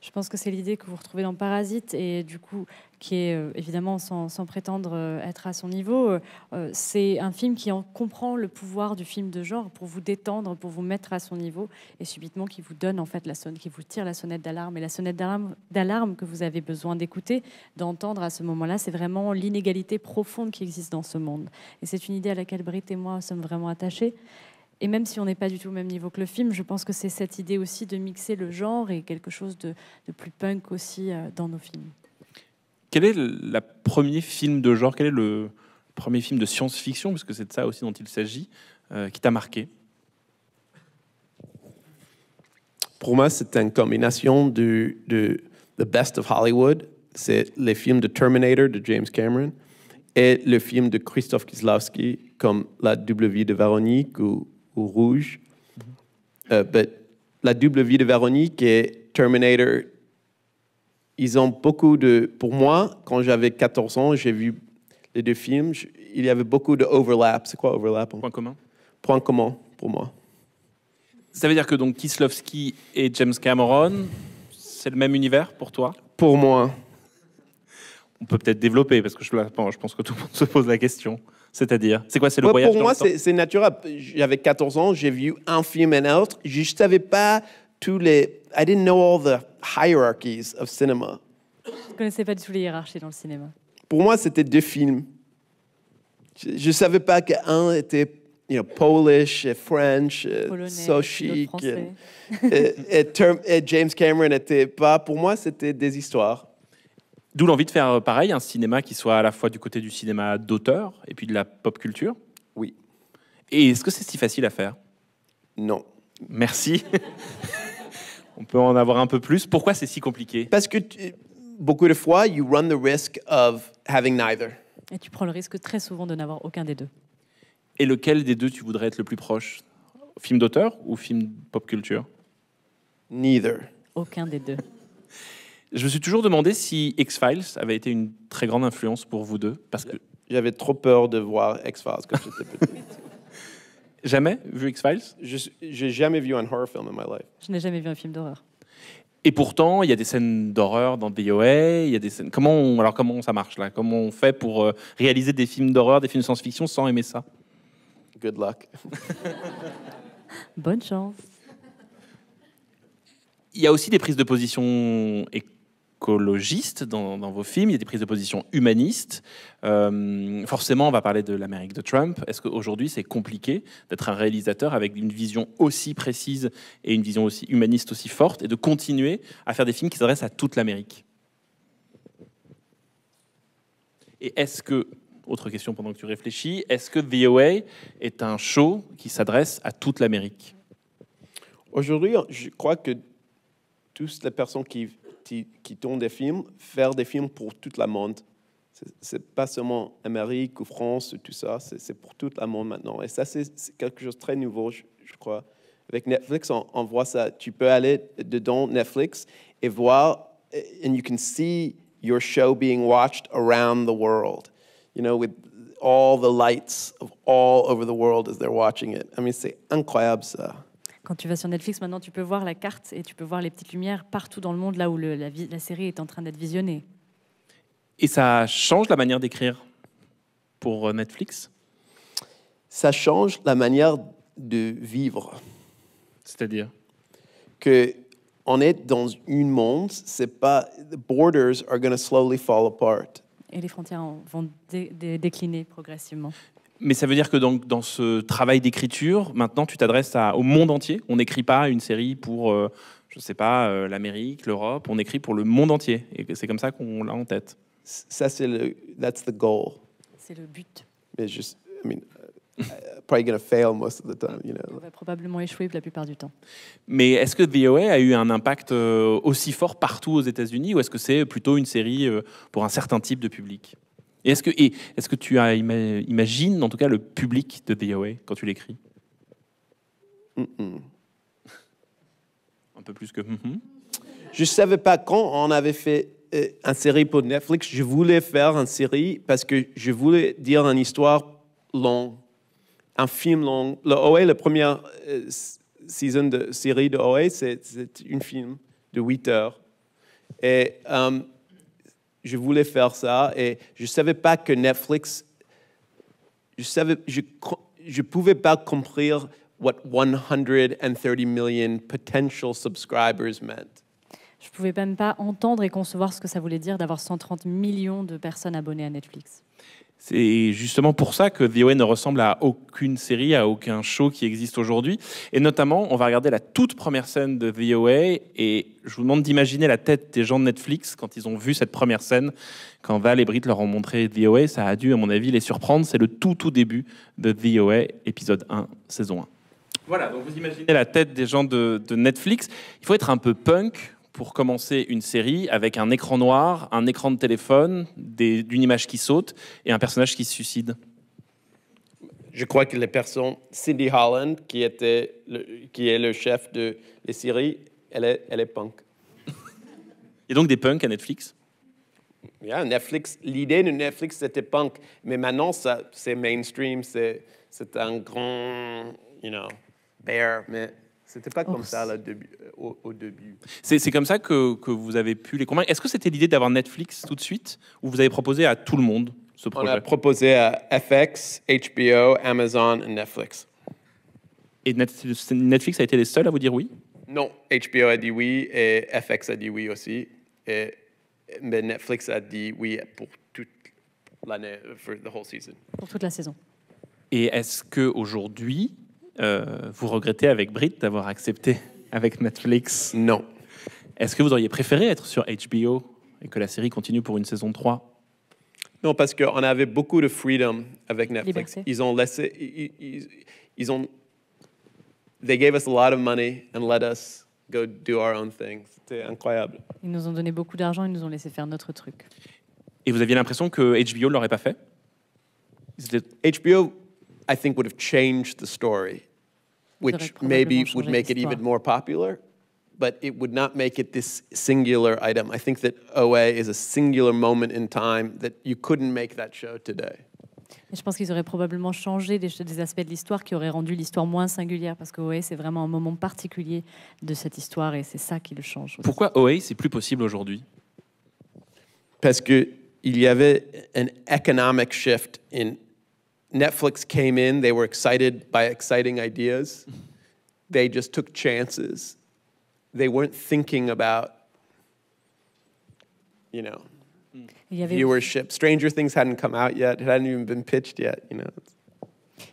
Je pense que c'est l'idée que vous retrouvez dans Parasite et du coup qui est euh, évidemment sans, prétendre euh, être à son niveau. Euh, c'est un film qui en comprend le pouvoir du film de genre pour vous détendre, pour vous mettre à son niveau et subitement qui vous donne en fait la sonne, qui vous tire la sonnette d'alarme et la sonnette d'alarme que vous avez besoin d'écouter, d'entendre à ce moment-là. C'est vraiment l'inégalité profonde qui existe dans ce monde et c'est une idée à laquelle Britt et moi sommes vraiment attachés. Et même si on n'est pas du tout au même niveau que le film, je pense que c'est cette idée aussi de mixer le genre et quelque chose de, de plus punk aussi euh, dans nos films. Quel est le premier film de genre Quel est le premier film de science-fiction, Parce que c'est de ça aussi dont il s'agit, euh, qui t'a marqué Pour moi, c'est une combination de The Best of Hollywood, c'est les films de Terminator de James Cameron et le film de Christophe Kieslowski comme La double vie de varonique ou rouge. Euh, la double vie de Véronique et Terminator, ils ont beaucoup de. Pour moi, quand j'avais 14 ans, j'ai vu les deux films. il y avait beaucoup de overlap. C'est quoi overlap hein? Point commun. Point commun pour moi. Ça veut dire que donc Kislovski et James Cameron, c'est le même univers pour toi Pour moi. On peut peut-être développer parce que je pense que tout le monde se pose la question. C'est-à-dire C'est quoi C'est le voyage Pour moi, c'est naturel. J'avais 14 ans, j'ai vu un film et un autre. Je ne savais pas tous les. I didn't know all the hierarchies of cinema. Je ne connaissais pas du tout les hiérarchies dans le cinéma. Pour moi, c'était deux films. Je ne savais pas qu'un était you know, Polish, et French, Polonais, so chic. et James Cameron n'était pas. Pour moi, c'était des histoires. D'où l'envie de faire euh, pareil, un cinéma qui soit à la fois du côté du cinéma d'auteur et puis de la pop culture Oui. Et est-ce que c'est si facile à faire Non. Merci. On peut en avoir un peu plus. Pourquoi c'est si compliqué Parce que beaucoup de fois, you run the risk of having neither. Et tu prends le risque très souvent de n'avoir aucun des deux. Et lequel des deux tu voudrais être le plus proche Film d'auteur ou film pop culture Neither. Aucun des deux. Je me suis toujours demandé si X-Files avait été une très grande influence pour vous deux. Parce que... J'avais trop peur de voir X-Files quand j'étais petit. jamais vu X-Files J'ai jamais vu un horror film in ma vie. Je n'ai jamais vu un film d'horreur. Et pourtant, il y a des scènes d'horreur dans DOA, il y a des scènes... Comment Alors comment ça marche là Comment on fait pour euh, réaliser des films d'horreur, des films de science-fiction sans aimer ça Good luck. Bonne chance. Il y a aussi des prises de position et dans, vos films, il y a des prises de position humanistes. Euh, forcément, on va parler de l'Amérique de Trump. Est-ce qu'aujourd'hui, c'est compliqué d'être un réalisateur avec une vision aussi précise et une vision aussi humaniste aussi forte et de continuer à faire des films qui s'adressent à toute l'Amérique Et est-ce que, autre question pendant que tu réfléchis, est-ce que VOA est un show qui s'adresse à toute l'Amérique Aujourd'hui, je crois que toutes les personnes qui qui, tournent des films, faire des films pour toute la monde. C'est pas seulement Amérique ou France, tout ça, c'est pour tout le monde maintenant. Et ça, c'est quelque chose de très nouveau, je, crois. Avec Netflix, on, voit ça. Tu peux aller dedans Netflix et voir, and you can see your show being watched around the world. You know, with all the lights of all over the world as they're watching it. I mean, c'est incroyable ça. Quand tu vas sur Netflix, maintenant, tu peux voir la carte et tu peux voir les petites lumières partout dans le monde, là où la, la série est en train d'être visionnée. Et ça change la manière d'écrire pour euh, Netflix Ça change la manière de vivre. C'est-à-dire que on est dans une monde, c'est pas the borders slowly fall apart. Et les frontières vont décliner progressivement. Mais ça veut dire que dans, ce travail d'écriture, maintenant, tu t'adresses au monde entier. On n'écrit pas une série pour, euh, je ne sais pas, euh, l'Amérique, l'Europe. On écrit pour le monde entier. Et c'est comme ça qu'on l'a en tête. Ça, c'est le... That's the goal. C'est le but. Mais just, I mean, uh, probably to fail most of the time, you know. On va probablement échouer la plupart du temps. Mais est-ce que VOA a eu un impact euh, aussi fort partout aux États-Unis ou est-ce que c'est plutôt une série pour un certain type de public est-ce que, est que tu imagines, en tout cas, le public de The Away quand tu l'écris Un peu plus que. Je mm-hmm. ne Je savais pas quand on avait fait euh, une série pour Netflix. Je voulais faire une série parce que je voulais dire une histoire longue, un film long. Le la première euh, saison de série de OA, c'est, un film de 8 heures. Et. Euh, je voulais faire ça et je ne savais pas que Netflix, je savais, je, je pouvais pas comprendre what 130 million potential subscribers meant. Je pouvais même pas entendre et concevoir ce que ça voulait dire d'avoir 130 millions de personnes abonnées à Netflix. C'est justement pour ça que The OA ne ressemble à aucune série, à aucun show qui existe aujourd'hui. Et notamment, on va regarder la toute première scène de The OA, Et je vous demande d'imaginer la tête des gens de Netflix quand ils ont vu cette première scène. Quand Val et Britt leur ont montré The OA. ça a dû, à mon avis, les surprendre. C'est le tout, tout début de The OA, épisode 1, saison 1. Voilà, donc vous imaginez la tête des gens de Netflix. Il faut être un peu punk pour commencer une série avec un écran noir, un écran de téléphone, d'une image qui saute et un personnage qui se suicide Je crois que les personnes, Cindy Holland, qui, était le, qui est le chef de les séries, elle est, elle est punk. et donc des punks à Netflix Yeah, Netflix, l'idée de Netflix, c'était punk. Mais maintenant, c'est mainstream, c'est un grand, you know, bear. Mais c'était pas comme ça euh, au, début. C'est comme ça que, vous avez pu les convaincre. Est-ce que c'était l'idée d'avoir Netflix tout de suite ou vous avez proposé à tout le monde ce projet On a proposé à FX, HBO, Amazon et Netflix. Et Netflix a été les seuls à vous dire oui Non, HBO a dit oui et FX a dit oui aussi. Et, mais Netflix a dit oui pour toute l'année, for the whole season. Pour toute la saison. Et est-ce que aujourd'hui euh, vous regrettez avec Brit d'avoir accepté avec Netflix Non. Est-ce que vous auriez préféré être sur HBO et que la série continue pour une saison 3 Non, parce qu'on avait beaucoup de freedom avec Netflix. Ils ont laissé. Ils, ont. They gave us a lot of money and let us go do our own C'était incroyable. Ils nous ont donné beaucoup d'argent, ils nous ont laissé faire notre truc. Et vous aviez l'impression que HBO ne l'aurait pas fait HBO, I think, would have changed the story which maybe would make it even more popular, but it would not make it this singular item. I think that OA is a singular moment in time that you couldn't make that show today. je pense qu'ils auraient probablement changé des, aspects de l'histoire qui auraient rendu l'histoire moins singulière, parce que OA, c'est vraiment un moment particulier de cette histoire, et c'est ça qui le change. Pourquoi OA, c'est plus possible aujourd'hui Parce qu'il y avait un economic shift in Netflix came in, they were excited by exciting ideas. They just took chances. They weren't thinking about, you know, viewership. Stranger Things hadn't come out yet, it hadn't even been pitched yet, you know.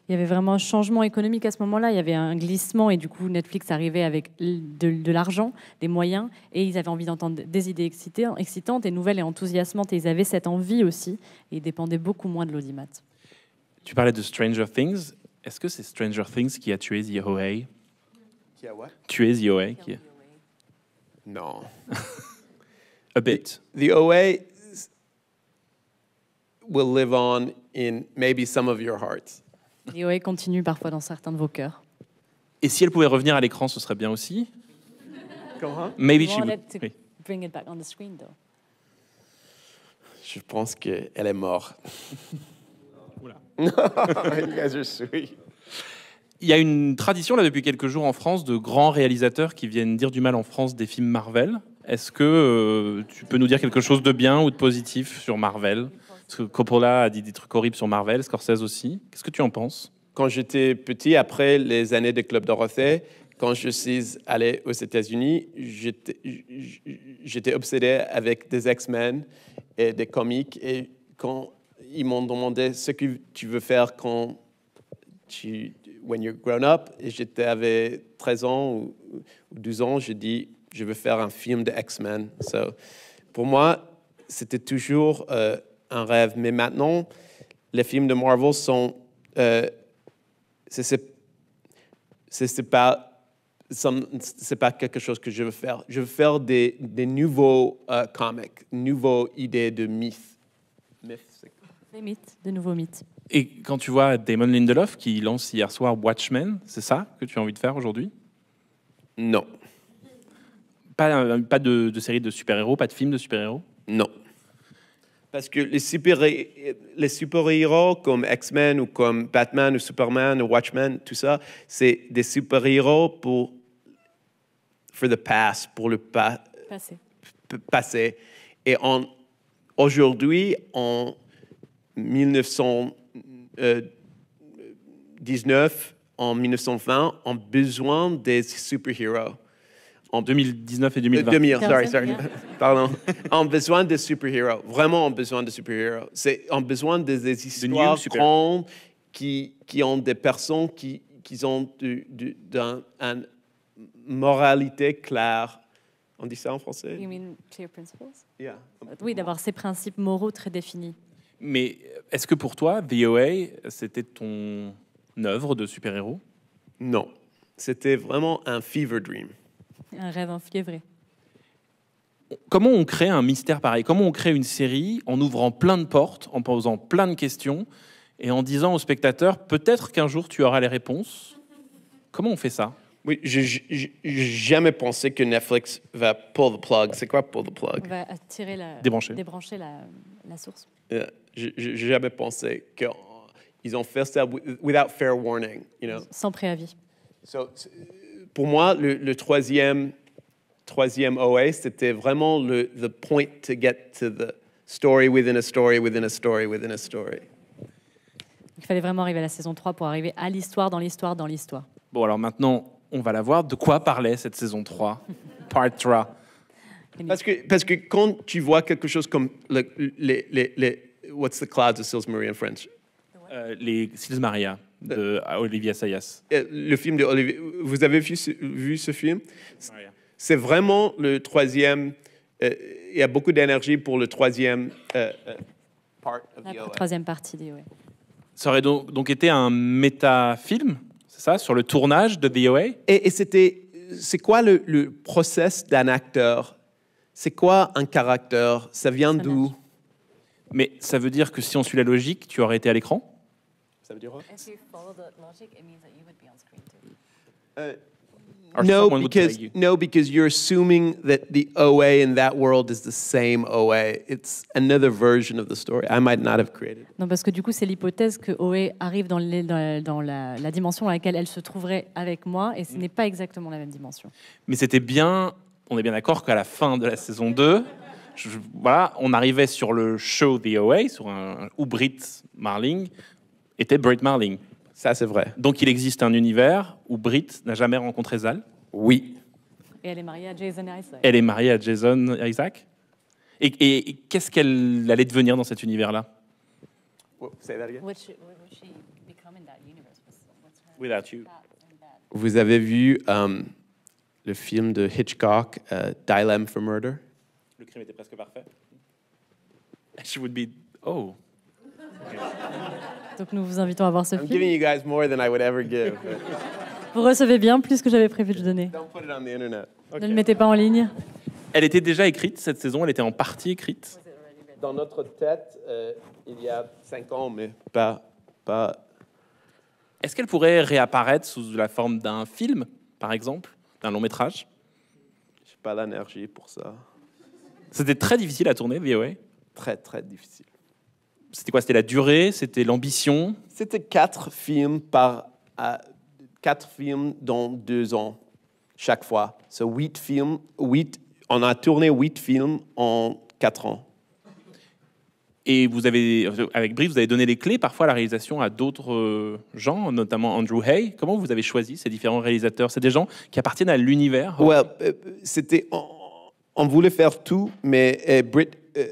Il y avait vraiment un changement économique à ce moment-là. Il y avait un glissement et du coup Netflix arrivait avec de, de l'argent, des moyens et ils avaient envie d'entendre des idées excitantes, excitantes et nouvelles et enthousiasmantes. Et ils avaient cette envie aussi et ils dépendaient beaucoup moins de l'audimat. Tu parlais de Stranger Things. Est-ce que c'est Stranger Things qui a tué The OA? Qui a what? Tué The OA? Qui Non. A bit. The, the OA will live on in maybe some of your hearts. The OA continue parfois dans certains de vos cœurs. Et si elle pouvait revenir à l'écran, ce serait bien aussi. Comment? Maybe she would. to Bring it back on the screen, though. Je pense qu'elle est morte. Il y a une tradition là depuis quelques jours en France de grands réalisateurs qui viennent dire du mal en France des films Marvel. Est-ce que euh, tu peux nous dire quelque chose de bien ou de positif sur Marvel Parce que Coppola a dit des trucs horribles sur Marvel, Scorsese aussi. Qu'est-ce que tu en penses Quand j'étais petit, après les années de Club Dorothée, quand je suis allé aux États-Unis, j'étais obsédé avec des X-Men et des comics. Et quand ils m'ont demandé ce que tu veux faire quand tu, when you're grown up, et j'étais avait 13 ans ou, 12 ans, j'ai dit, je veux faire un film de X-Men. So, pour moi, c'était toujours euh, un rêve. Mais maintenant, les films de Marvel sont... Euh, c'est pas... C'est pas quelque chose que je veux faire. Je veux faire des, des nouveaux comics, euh, comics, nouveaux idées de mythes. Des mythes, de nouveaux mythes. Et quand tu vois Damon Lindelof qui lance hier soir Watchmen, c'est ça que tu as envie de faire aujourd'hui Non. Pas, euh, pas de, série de super-héros, pas de film de super-héros Non. Parce que les super-héros comme X-Men ou comme Batman ou Superman ou Watchmen, tout ça, c'est des super-héros pour for the past, pour le passé. passé. Et aujourd'hui, on 1919 euh, en 1920 ont besoin des super-héros. En 2019 et 2020. 2000, euh, sorry, sorry. Pardon. ont besoin des super-héros. Vraiment ont besoin de super-héros. C'est ont besoin des, des histoires grandes qui, qui ont des personnes qui, qui ont une moralité claire. On dit ça en français? mean clear principles? Yeah. Oui, d'avoir ces principes moraux très définis. Mais est-ce que pour toi, VOA, c'était ton œuvre de super-héros Non. C'était vraiment un fever dream. Un rêve enfiévré. Comment on crée un mystère pareil Comment on crée une série en ouvrant plein de portes, en posant plein de questions et en disant aux spectateurs peut-être qu'un jour tu auras les réponses Comment on fait ça oui, j'ai jamais pensé que Netflix va pull the plug. C'est quoi pull the plug va débrancher, la, source. Euh, j'ai jamais pensé qu'ils ont fait ça without fair warning, you know? Sans préavis. pour moi, le, troisième, troisième OA, c'était vraiment le the point to get to the story within a story within a story within a story. Il fallait vraiment arriver à la saison 3 pour arriver à l'histoire dans l'histoire dans l'histoire. Bon, alors maintenant, on va la voir. De quoi parlait cette saison 3 Part 3. Parce que, parce que quand tu vois quelque chose comme les, les what's the clouds of Sils Maria in French? Euh, les Sils Maria de Olivia Sayas. Le film de Olivier, vous avez vu ce, film? C'est vraiment le troisième. Euh, il y a beaucoup d'énergie pour le troisième. Euh, part the La troisième partie des Ça aurait donc, donc été un métafilm, c'est ça, sur le tournage de The Et, c'était, c'est quoi le, le process d'un acteur? C'est quoi un caractère? Ça vient d'où? Mais ça veut dire que si on suit la logique, tu aurais été à l'écran Ça veut dire uh, no, because no, because you're assuming that the OA in that world is the same OA. It's another version of the story. I might not have created. Non, parce que du coup, c'est l'hypothèse que OA arrive dans, la, dimension dans laquelle elle se trouverait avec moi, et ce mm. n'est pas exactement la même dimension. Mais c'était bien. On est bien d'accord qu'à la fin de la saison 2, on arrivait sur le show The OA, sur un, où Britt Marling était Britt Marling. Ça, c'est vrai. Donc, il existe un univers où Britt n'a jamais rencontré Zal. Oui. Et elle est mariée à Jason Isaac. Elle est mariée à Jason Et, qu'est-ce qu'elle allait devenir dans cet univers-là Vous avez vu um, le film de Hitchcock, uh, Dilemma for Murder le crime était presque parfait. She would be. Oh. Donc nous vous invitons à voir ce I'm film. giving you guys more than I would ever give. Vous recevez bien plus que j'avais prévu de donner. Don't Ne le mettez pas en ligne. Elle était déjà écrite cette saison, elle était en partie écrite. Dans notre tête, euh, il y a cinq ans, mais pas, pas Est-ce qu'elle pourrait réapparaître sous la forme d'un film, par exemple, d'un long métrage J'ai pas l'énergie pour ça. C'était très difficile à tourner, VOA Très, très difficile. C'était quoi C'était la durée C'était l'ambition C'était quatre films par... quatre films dans deux ans, chaque fois. C'est huit films, huit... On a tourné huit films en quatre ans. Et vous avez, avec Brie, vous avez donné les clés parfois à la réalisation à d'autres euh, gens, notamment Andrew Hay. Comment vous avez choisi ces différents réalisateurs C'est des gens qui appartiennent à l'univers well, euh, C'était on voulait faire tout, mais eh, Britt, eh,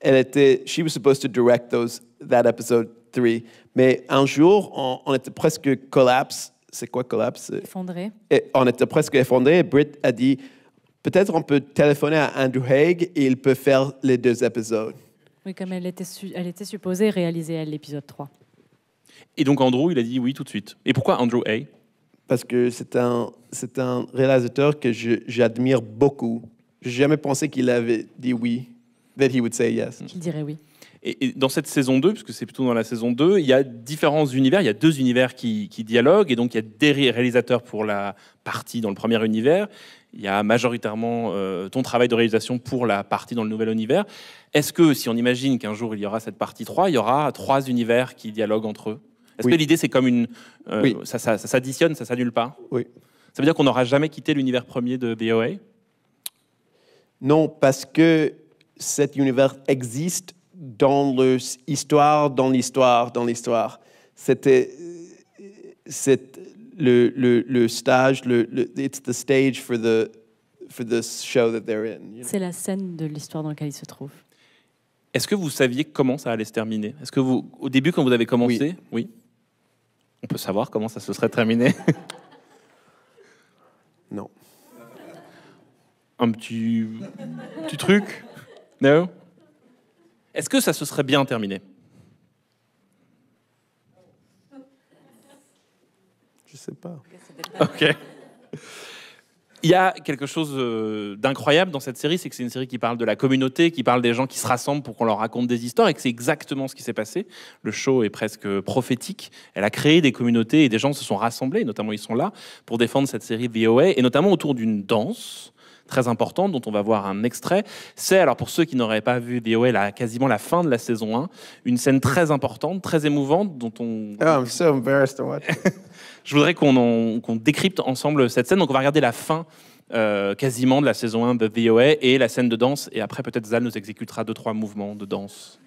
elle était, she was supposed to direct those, that episode three. Mais un jour, on, était presque collapse. C'est quoi collapse? Effondré. Et eh, on était presque effondré. Et Britt a dit, peut-être on peut téléphoner à Andrew Haig et il peut faire les deux épisodes. Oui, comme elle était, elle était supposée réaliser l'épisode 3. Et donc Andrew, il a dit oui tout de suite. Et pourquoi Andrew Haig Parce que c'est un, c'est un réalisateur que j'admire beaucoup. J'ai jamais pensé qu'il avait dit oui, would say Qu'il dirait oui. Et, dans cette saison 2, puisque c'est plutôt dans la saison 2, il y a différents univers, il y a deux univers qui, dialoguent, et donc il y a des réalisateurs pour la partie dans le premier univers, il y a majoritairement euh, ton travail de réalisation pour la partie dans le nouvel univers. Est-ce que, si on imagine qu'un jour il y aura cette partie 3, il y aura trois univers qui dialoguent entre eux Est-ce que l'idée c'est comme une... Euh, ça, s'additionne, ça s'additionne, ça s'annule pas Oui. Ça veut dire qu'on n'aura jamais quitté l'univers premier de BOA non, parce que cet univers existe dans l'histoire, dans l'histoire, dans l'histoire. C'était le, le, stage, le, it's the stage for the, show that they're in. C'est la scène de l'histoire dans laquelle ils se trouvent. Est-ce que vous saviez comment ça allait se terminer Est-ce que vous, au début, quand vous avez commencé, oui on peut savoir comment ça se serait terminé Non un petit, truc non Est-ce que ça se serait bien terminé Je sais pas. Ok. Il y a quelque chose euh, d'incroyable dans cette série, c'est que c'est une série qui parle de la communauté, qui parle des gens qui se rassemblent pour qu'on leur raconte des histoires, et que c'est exactement ce qui s'est passé. Le show est presque prophétique. Elle a créé des communautés et des gens se sont rassemblés, notamment ils sont là, pour défendre cette série VOA, et notamment autour d'une danse très importante dont on va voir un extrait. C'est, alors pour ceux qui n'auraient pas vu VOA quasiment la fin de la saison 1, une scène très importante, très émouvante dont on... Oh, I'm so Je voudrais qu'on décrypte ensemble cette scène. Donc on va regarder la fin euh, quasiment de la saison 1 de VOA et la scène de danse. Et après, peut-être Zal nous exécutera deux, trois mouvements de danse.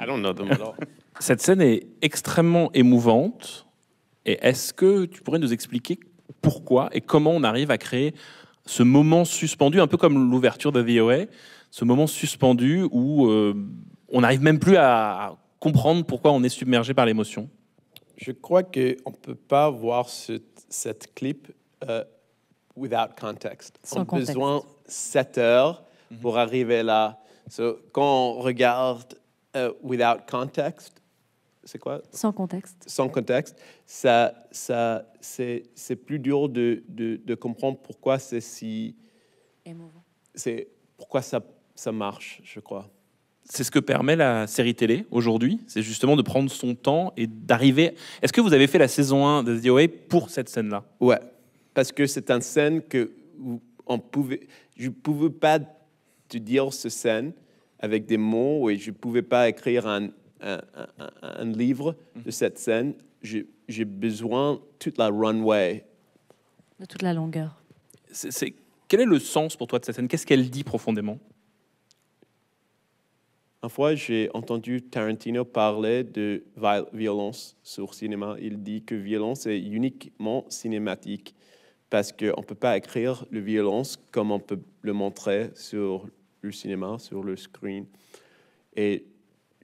I don't know them at all. Cette scène est extrêmement émouvante. Et est-ce que tu pourrais nous expliquer pourquoi et comment on arrive à créer ce moment suspendu, un peu comme l'ouverture de VOA, ce moment suspendu où euh, on n'arrive même plus à comprendre pourquoi on est submergé par l'émotion Je crois qu'on ne peut pas voir cette clip sans euh, without context. on a besoin 7 heures pour mhm. arriver là. quand on regarde sans euh, without context, c'est quoi Sans contexte. Sans contexte, ça, ça, c'est plus dur de, de, comprendre pourquoi c'est si. Émouvant. C'est pourquoi ça, ça marche, je crois. C'est ce que permet la série télé aujourd'hui, c'est justement de prendre son temps et d'arriver. Est-ce que vous avez fait la saison 1 de The OA pour cette scène-là Ouais, parce que c'est une scène que on pouvait, je pouvais pas te dire cette scène avec des mots et je pouvais pas écrire un, un, livre de cette scène, j'ai besoin toute la runway. De toute la longueur. C'est quel est le sens pour toi de cette scène Qu'est-ce qu'elle dit profondément Une fois, j'ai entendu Tarantino parler de violence sur cinéma. Il dit que violence est uniquement cinématique parce qu'on ne peut pas écrire la violence comme on peut le montrer sur le cinéma, sur le screen. Et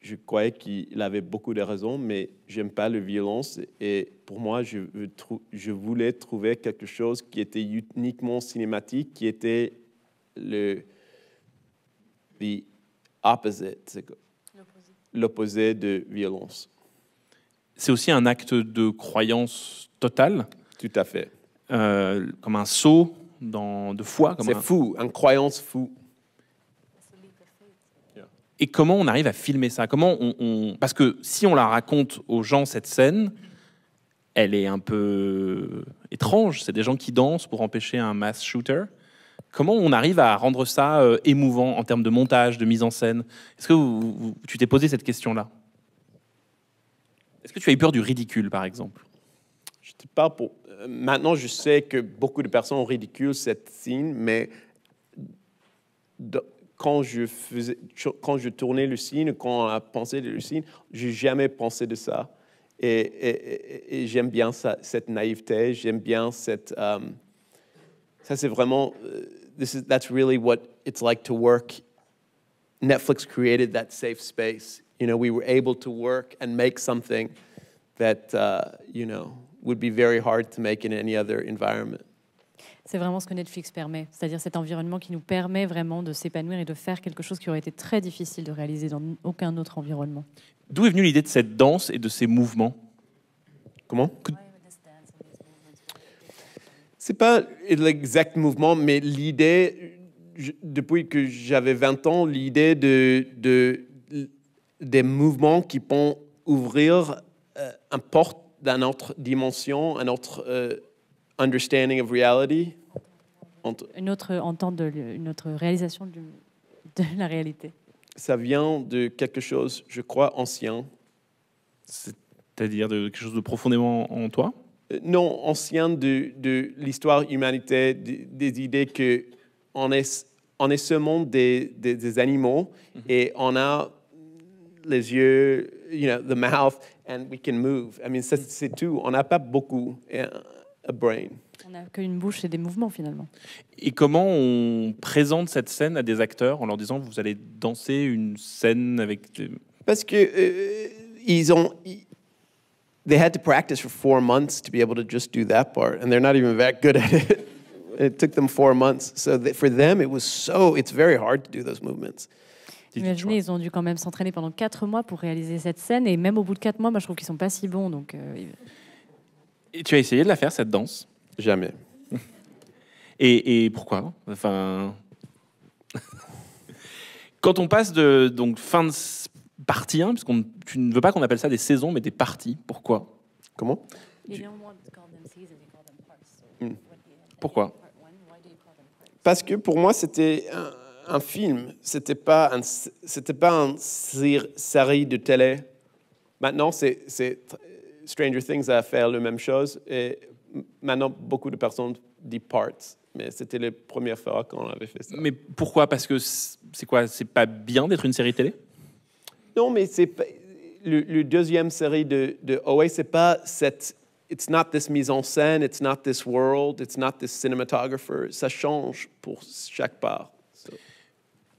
je croyais qu'il avait beaucoup de raisons, mais j'aime pas la violence. Et pour moi, je, je, voulais trouver quelque chose qui était uniquement cinématique, qui était le the opposite, l'opposé de violence. C'est aussi un acte de croyance totale. Tout à fait. Euh, comme un saut de foi. C'est fou, une croyance fou et comment on arrive à filmer ça Comment on, Parce que si on la raconte aux gens, cette scène, elle est un peu étrange. C'est des gens qui dansent pour empêcher un mass shooter. Comment on arrive à rendre ça euh, émouvant en termes de montage, de mise en scène Est-ce que tu t'es posé cette question-là Est-ce que tu as eu peur du ridicule, par exemple Je pas pour... Euh, maintenant, je sais que beaucoup de personnes ont ridicule cette scène, mais quand je, faisais, quand je tournais Lucine, quand on a pensé de Lucine, j'ai jamais pensé de ça. Et, et, et, j'aime bien ça, cette naïveté, j'aime bien cette... Euh, ça, c'est vraiment... Euh, this is, that's really what it's like to work. Netflix created that safe space. You know, we were able to work and make something that, uh, you know, would be very hard to make in any other environment. C'est vraiment ce que Netflix permet, c'est-à-dire cet environnement qui nous permet vraiment de s'épanouir et de faire quelque chose qui aurait été très difficile de réaliser dans aucun autre environnement. D'où est venue l'idée de cette danse et de ces mouvements Comment C'est pas l'exact mouvement, mais l'idée, depuis que j'avais 20 ans, l'idée de, des mouvements qui peuvent ouvrir euh, un porte d'une autre dimension, un autre euh, understanding Une autre entente, de, une autre réalisation de la réalité. Ça vient de quelque chose, je crois, ancien. C'est-à-dire de quelque chose de profondément en toi euh, Non, ancien de, de l'histoire humanitaire, des idées que on est, on est seulement des, des, animaux mhm. et on a les yeux, you know, the mouth, and we can move. I mean, c'est tout. On n'a pas beaucoup a brain. On n'a qu'une bouche et des mouvements finalement. Et comment on présente cette scène à des acteurs en leur disant vous allez danser une scène avec des... Parce que euh, ils ont they had to practice for four months to be able to just do that part, and they're not even that good at it. it took them four months, so that for them it was so it's very hard to do those movements. Imaginez, ils ont dû quand même s'entraîner pendant quatre mois pour réaliser cette scène, et même au bout de quatre mois, moi je trouve qu'ils sont pas si bons, donc. Euh tu as essayé de la faire, cette danse Jamais. Et, pourquoi Enfin. Quand on passe de donc, fin de partie 1, puisque tu ne veux pas qu'on appelle ça des saisons, mais des parties, pourquoi Comment hmm. Pourquoi Parce que pour moi, c'était un, film, c'était pas, pas une série de télé. Maintenant, c'est, Stranger Things a fait la même chose. Et maintenant, beaucoup de personnes disent parts. Mais c'était la première fois qu'on avait fait ça. Mais pourquoi Parce que c'est quoi C'est pas bien d'être une série télé Non, mais c'est le, deuxième série de, de OA, c'est pas cette. It's not this mise en scène, it's not this world, it's not this cinematographer. Ça change pour chaque part.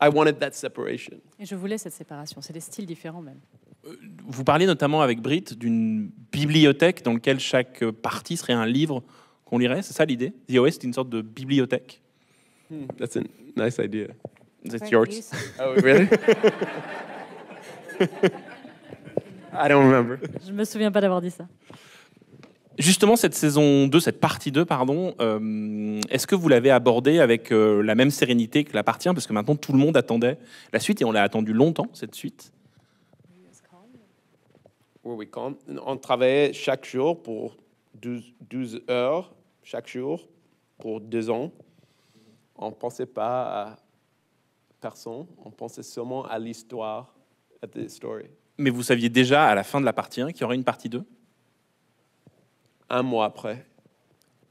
I wanted that separation. Et je voulais cette séparation. C'est des styles différents même. Euh, vous parlez notamment avec Britt d'une bibliothèque dans laquelle chaque partie serait un livre qu'on lirait, c'est ça l'idée The OS, c'est une sorte de bibliothèque. C'est hmm, that's a nice idea. votre it yours? Oh, really? I don't remember. Je me souviens pas d'avoir dit ça. Justement, cette saison 2, cette partie 2, pardon, euh, est-ce que vous l'avez abordée avec euh, la même sérénité que la partie 1 Parce que maintenant, tout le monde attendait la suite et on l'a attendu longtemps, cette suite. On travaillait chaque jour pour 12, heures, chaque jour, pour deux ans. On ne pensait pas à personne, on pensait seulement à l'histoire, Mais vous saviez déjà à la fin de la partie 1 qu'il y aurait une partie 2 Un mois après.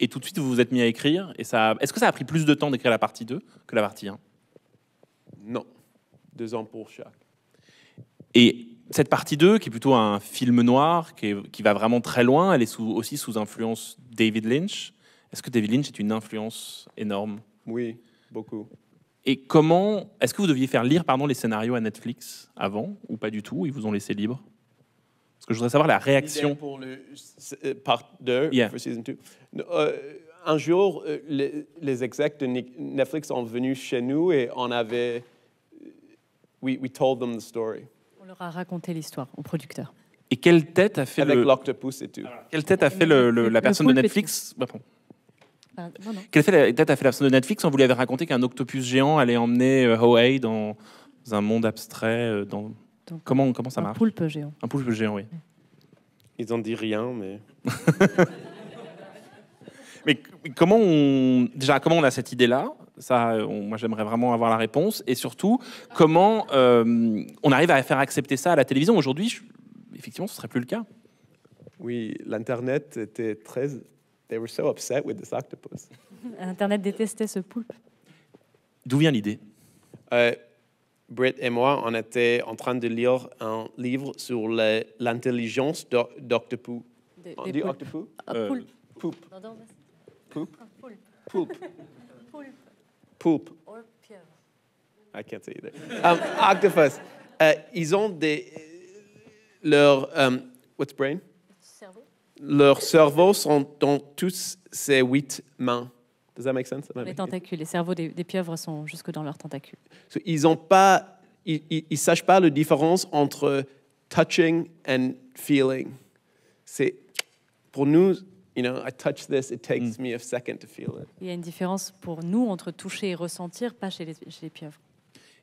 Et tout de suite, vous vous êtes mis à écrire. Et ça, Est-ce que ça a pris plus de temps d'écrire la partie 2 que la partie 1 Non. Deux ans pour chaque. Et cette partie 2, qui est plutôt un film noir, qui, va vraiment très loin, elle est aussi sous influence David Lynch. Est-ce que David Lynch est une influence énorme Oui, beaucoup. Et comment Est-ce que vous deviez faire lire pardon, les scénarios à Netflix avant ou pas du tout Ils vous ont laissé libre Parce que je voudrais savoir la réaction. Pour le euh, part 2, season 2. Euh, un jour, euh, les, les execs de Netflix sont venus chez nous et on avait. we told them the story leur a raconté l'histoire au producteur. Et quelle tête a fait Avec et quelle tête a fait le, la personne de Netflix bah, bah, Quelle tête a fait la personne de Netflix On vous lui raconté qu'un octopus géant allait emmener Hoei euh, dans, un monde abstrait. Euh, dans... comment, comment ça Un poulpe géant. Un poulpe géant, oui. Ils ont dit rien, mais. Mais comment on déjà comment on a cette idée là ça, moi, j'aimerais vraiment avoir la réponse. Et surtout, comment euh, on arrive à faire accepter ça à la télévision aujourd'hui Effectivement, ce serait plus le cas. Oui, l'internet était très. They were so upset with this octopus. Internet détestait ce poulpe. D'où vient l'idée euh, Britt et moi, on était en train de lire un livre sur l'intelligence d'octopus. On dit octopus euh, Poulpe. Poulpe. Poulpe. Poulpe. Poupe. Or I can't say either. Um, octopus. Uh, ils ont des. Leur. Um, what's brain? Cerveau. Leurs cerveaux sont dans tous ces huit mains. Does that make sense? les tentacules. Les cerveaux des, des, pieuvres sont jusque dans leurs tentacules. ils n'ont pas. Ils ne sachent pas la différence entre touching and feeling. C'est. Pour nous, I touch this, it takes mm. me a second to feel it. Il y a une différence pour nous entre toucher et ressentir, pas chez les, pieuvres.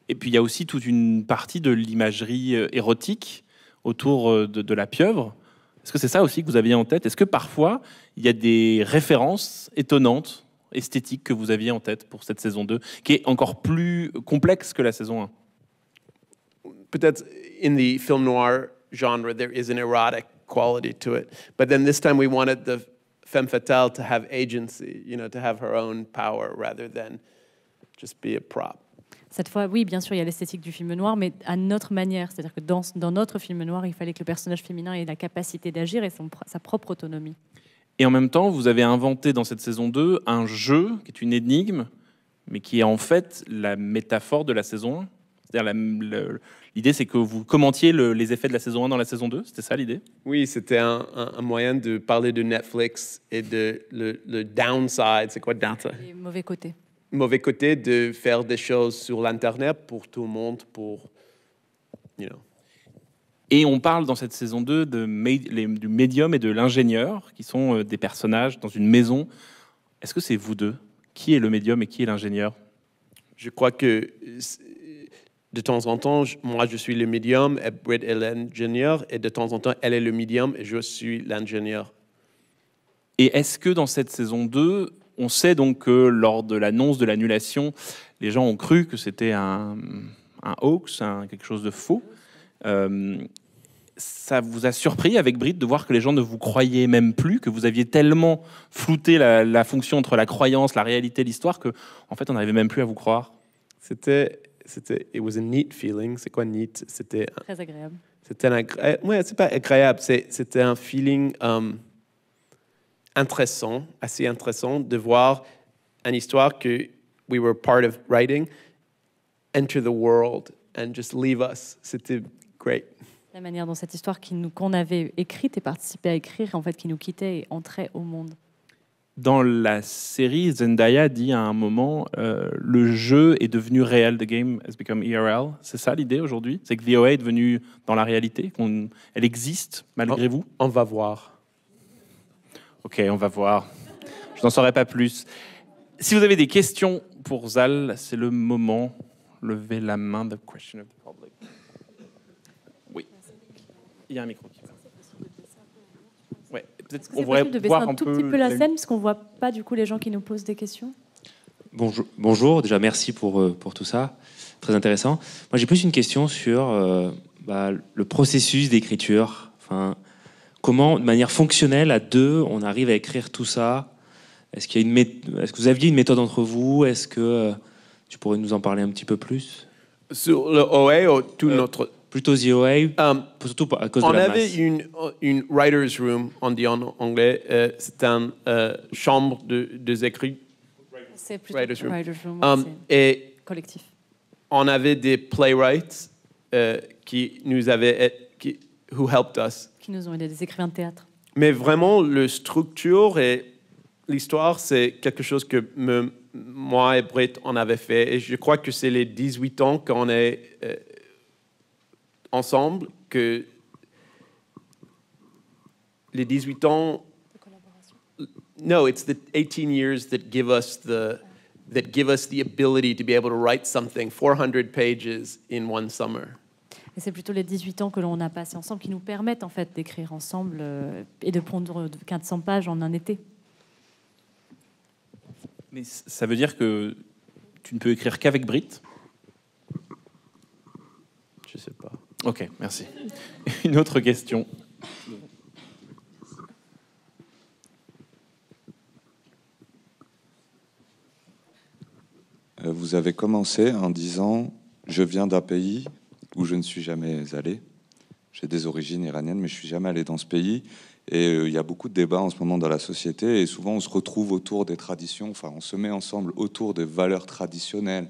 Et puis il y a aussi toute une partie de l'imagerie euh, érotique autour euh, de, la pieuvre. Est-ce que c'est ça aussi que vous aviez en tête Est-ce que parfois il y a des références étonnantes, esthétiques que vous aviez en tête pour cette saison 2, qui est encore plus complexe que la saison 1 Peut-être in the film noir genre, there is an erotic quality to it. But then this time we wanted the fatale to have agency, you know, to have her own power rather than just be a prop. Cette fois, oui, bien sûr, il y a l'esthétique du film noir, mais à notre manière. C'est-à-dire que dans, dans, notre film noir, il fallait que le personnage féminin ait la capacité d'agir et son, sa propre autonomie. Et en même temps, vous avez inventé dans cette saison 2 un jeu qui est une énigme, mais qui est en fait la métaphore de la saison 1. C'est-à-dire la, L'idée, c'est que vous commentiez les effets de la saison 1 dans la saison 2. C'était ça l'idée Oui, c'était un, moyen de parler de Netflix et de le, downside. C'est quoi downside Les mauvais côté. Mauvais côté de faire des choses sur l'Internet pour tout le monde, pour. You know. Et on parle dans cette saison 2 de, du médium et de l'ingénieur, qui sont euh, des personnages dans une maison. Est-ce que c'est vous deux Qui est le médium et qui est l'ingénieur Je crois que euh, de temps en temps, moi je suis le médium et Britt est l'ingénieur, et de temps en temps, elle est le médium et je suis l'ingénieur. Et est-ce que dans cette saison 2, on sait donc que lors de l'annonce de l'annulation, les gens ont cru que c'était un, hoax, quelque chose de faux euh, ça vous a surpris avec Britt de voir que les gens ne vous croyaient même plus, que vous aviez tellement flouté la, fonction entre la croyance, la réalité, l'histoire, que en fait on n'arrivait même plus à vous croire. C'était c'était it was a neat feeling. C'est quoi neat C'était très agréable. C'était un ouais, c'est pas agréable, c'était un feeling um, intéressant, assez intéressant de voir une histoire que we were part of writing enter the world and just leave us. C'était great. La manière dont cette histoire qu'on avait écrite et participé à écrire, en fait, qui nous quittait et entrait au monde dans la série, Zendaya dit à un moment euh, le jeu est devenu réel, the game has become IRL. E c'est ça l'idée aujourd'hui C'est que VOA est devenue dans la réalité Elle existe malgré vous On va voir. Ok, on va voir. Je n'en saurai pas plus. Si vous avez des questions pour Zal, c'est le moment. Levez la main, the question of the public. Oui. Il y a un micro peut-être pourrait de voir un, tout petit peu la, scène, parce qu'on voit pas du coup les gens qui nous posent des questions. Bonjour, bonjour. déjà merci pour, euh, pour tout ça, très intéressant. Moi j'ai plus une question sur euh, bah, le processus d'écriture, enfin, comment de manière fonctionnelle à deux on arrive à écrire tout ça Est-ce qu'il y a une Est-ce que vous aviez une méthode entre vous Est-ce que euh, tu pourrais nous en parler un petit peu plus sur le tout notre plutôt The um, surtout à cause on de la avait Une, une writer's room, on dit en anglais. Euh, c'est une euh, chambre de, des écrits. C'est plutôt writer's room. Writer's room um, et collectif. On avait des playwrights euh, qui nous avaient... Qui, who helped us. Qui nous ont aidés, des écrivains de théâtre. Mais vraiment, le structure et l'histoire, c'est quelque chose que moi et Brett, on avait fait. Et je crois que c'est les 18 ans qu'on est ensemble que les 18 ans. No, it's the 18 years that give us the that give us the ability to be able to write something 400 pages in one summer. Et c'est plutôt les 18 ans que l'on a passés ensemble qui nous permettent en fait d'écrire ensemble euh, et de prendre 400 pages en un été. Mais ça veut dire que tu ne peux écrire qu'avec Brit Je sais pas. Ok, merci. Une autre question. Euh, vous avez commencé en disant Je viens d'un pays où je ne suis jamais allé. J'ai des origines iraniennes, mais je suis jamais allé dans ce pays. Et euh, il y a beaucoup de débats en ce moment dans la société. Et souvent, on se retrouve autour des traditions. Enfin, on se met ensemble autour des valeurs traditionnelles,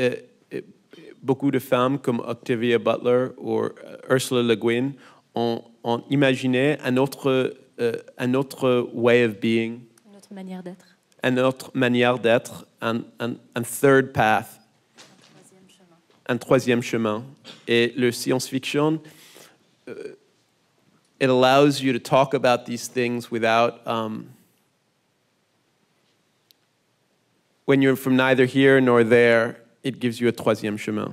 Eh, eh, beaucoup de femmes comme Octavia Butler ou eh, Ursula Le Guin ont, ont imaginé un autre, un autre way of being. Une autre manière d'être. Une autre manière d'être, un, un, third path. Un troisième chemin. Et le science-fiction, it allows you to talk about these things without... Um, when you're from neither here nor there, it gives you a troisième chemin.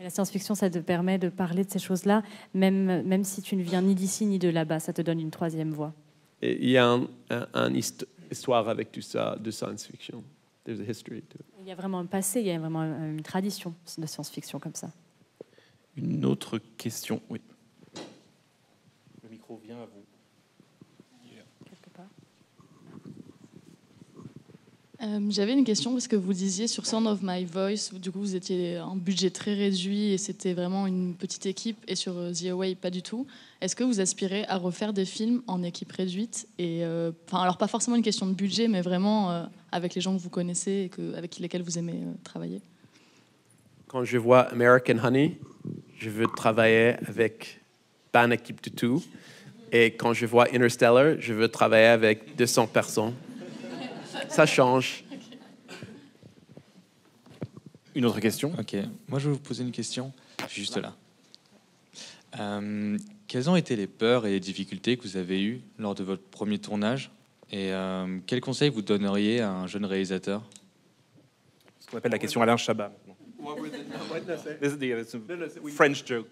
La science-fiction, ça te permet de parler de ces choses-là, même, même si tu ne viens ni d'ici ni de là-bas, ça te donne une troisième voie. Et il y a une un histoire avec tout ça de science-fiction. a Il y a vraiment un passé, il y a vraiment une tradition de science-fiction comme ça. Une autre question, oui. Le micro vient à vous. Euh, j'avais une question parce que vous disiez sur Sound of My Voice, du coup vous étiez en budget très réduit et c'était vraiment une petite équipe, et sur euh, The Away pas du tout. Est-ce que vous aspirez à refaire des films en équipe réduite et euh, enfin alors pas forcément une question de budget, mais vraiment avec les gens que vous connaissez et avec lesquels vous aimez travailler. Quand je vois American Honey, je veux travailler avec pas une équipe du tout, et quand je vois Interstellar, je veux travailler avec 200 personnes. Ça change. Une autre question Ok. Moi, je vais vous poser une question. juste là. quelles ont été les peurs et les difficultés que vous avez eues lors de votre premier tournage Et euh, quels conseils vous donneriez à un jeune réalisateur Ce qu'on appelle la question Alain Chabat. French joke.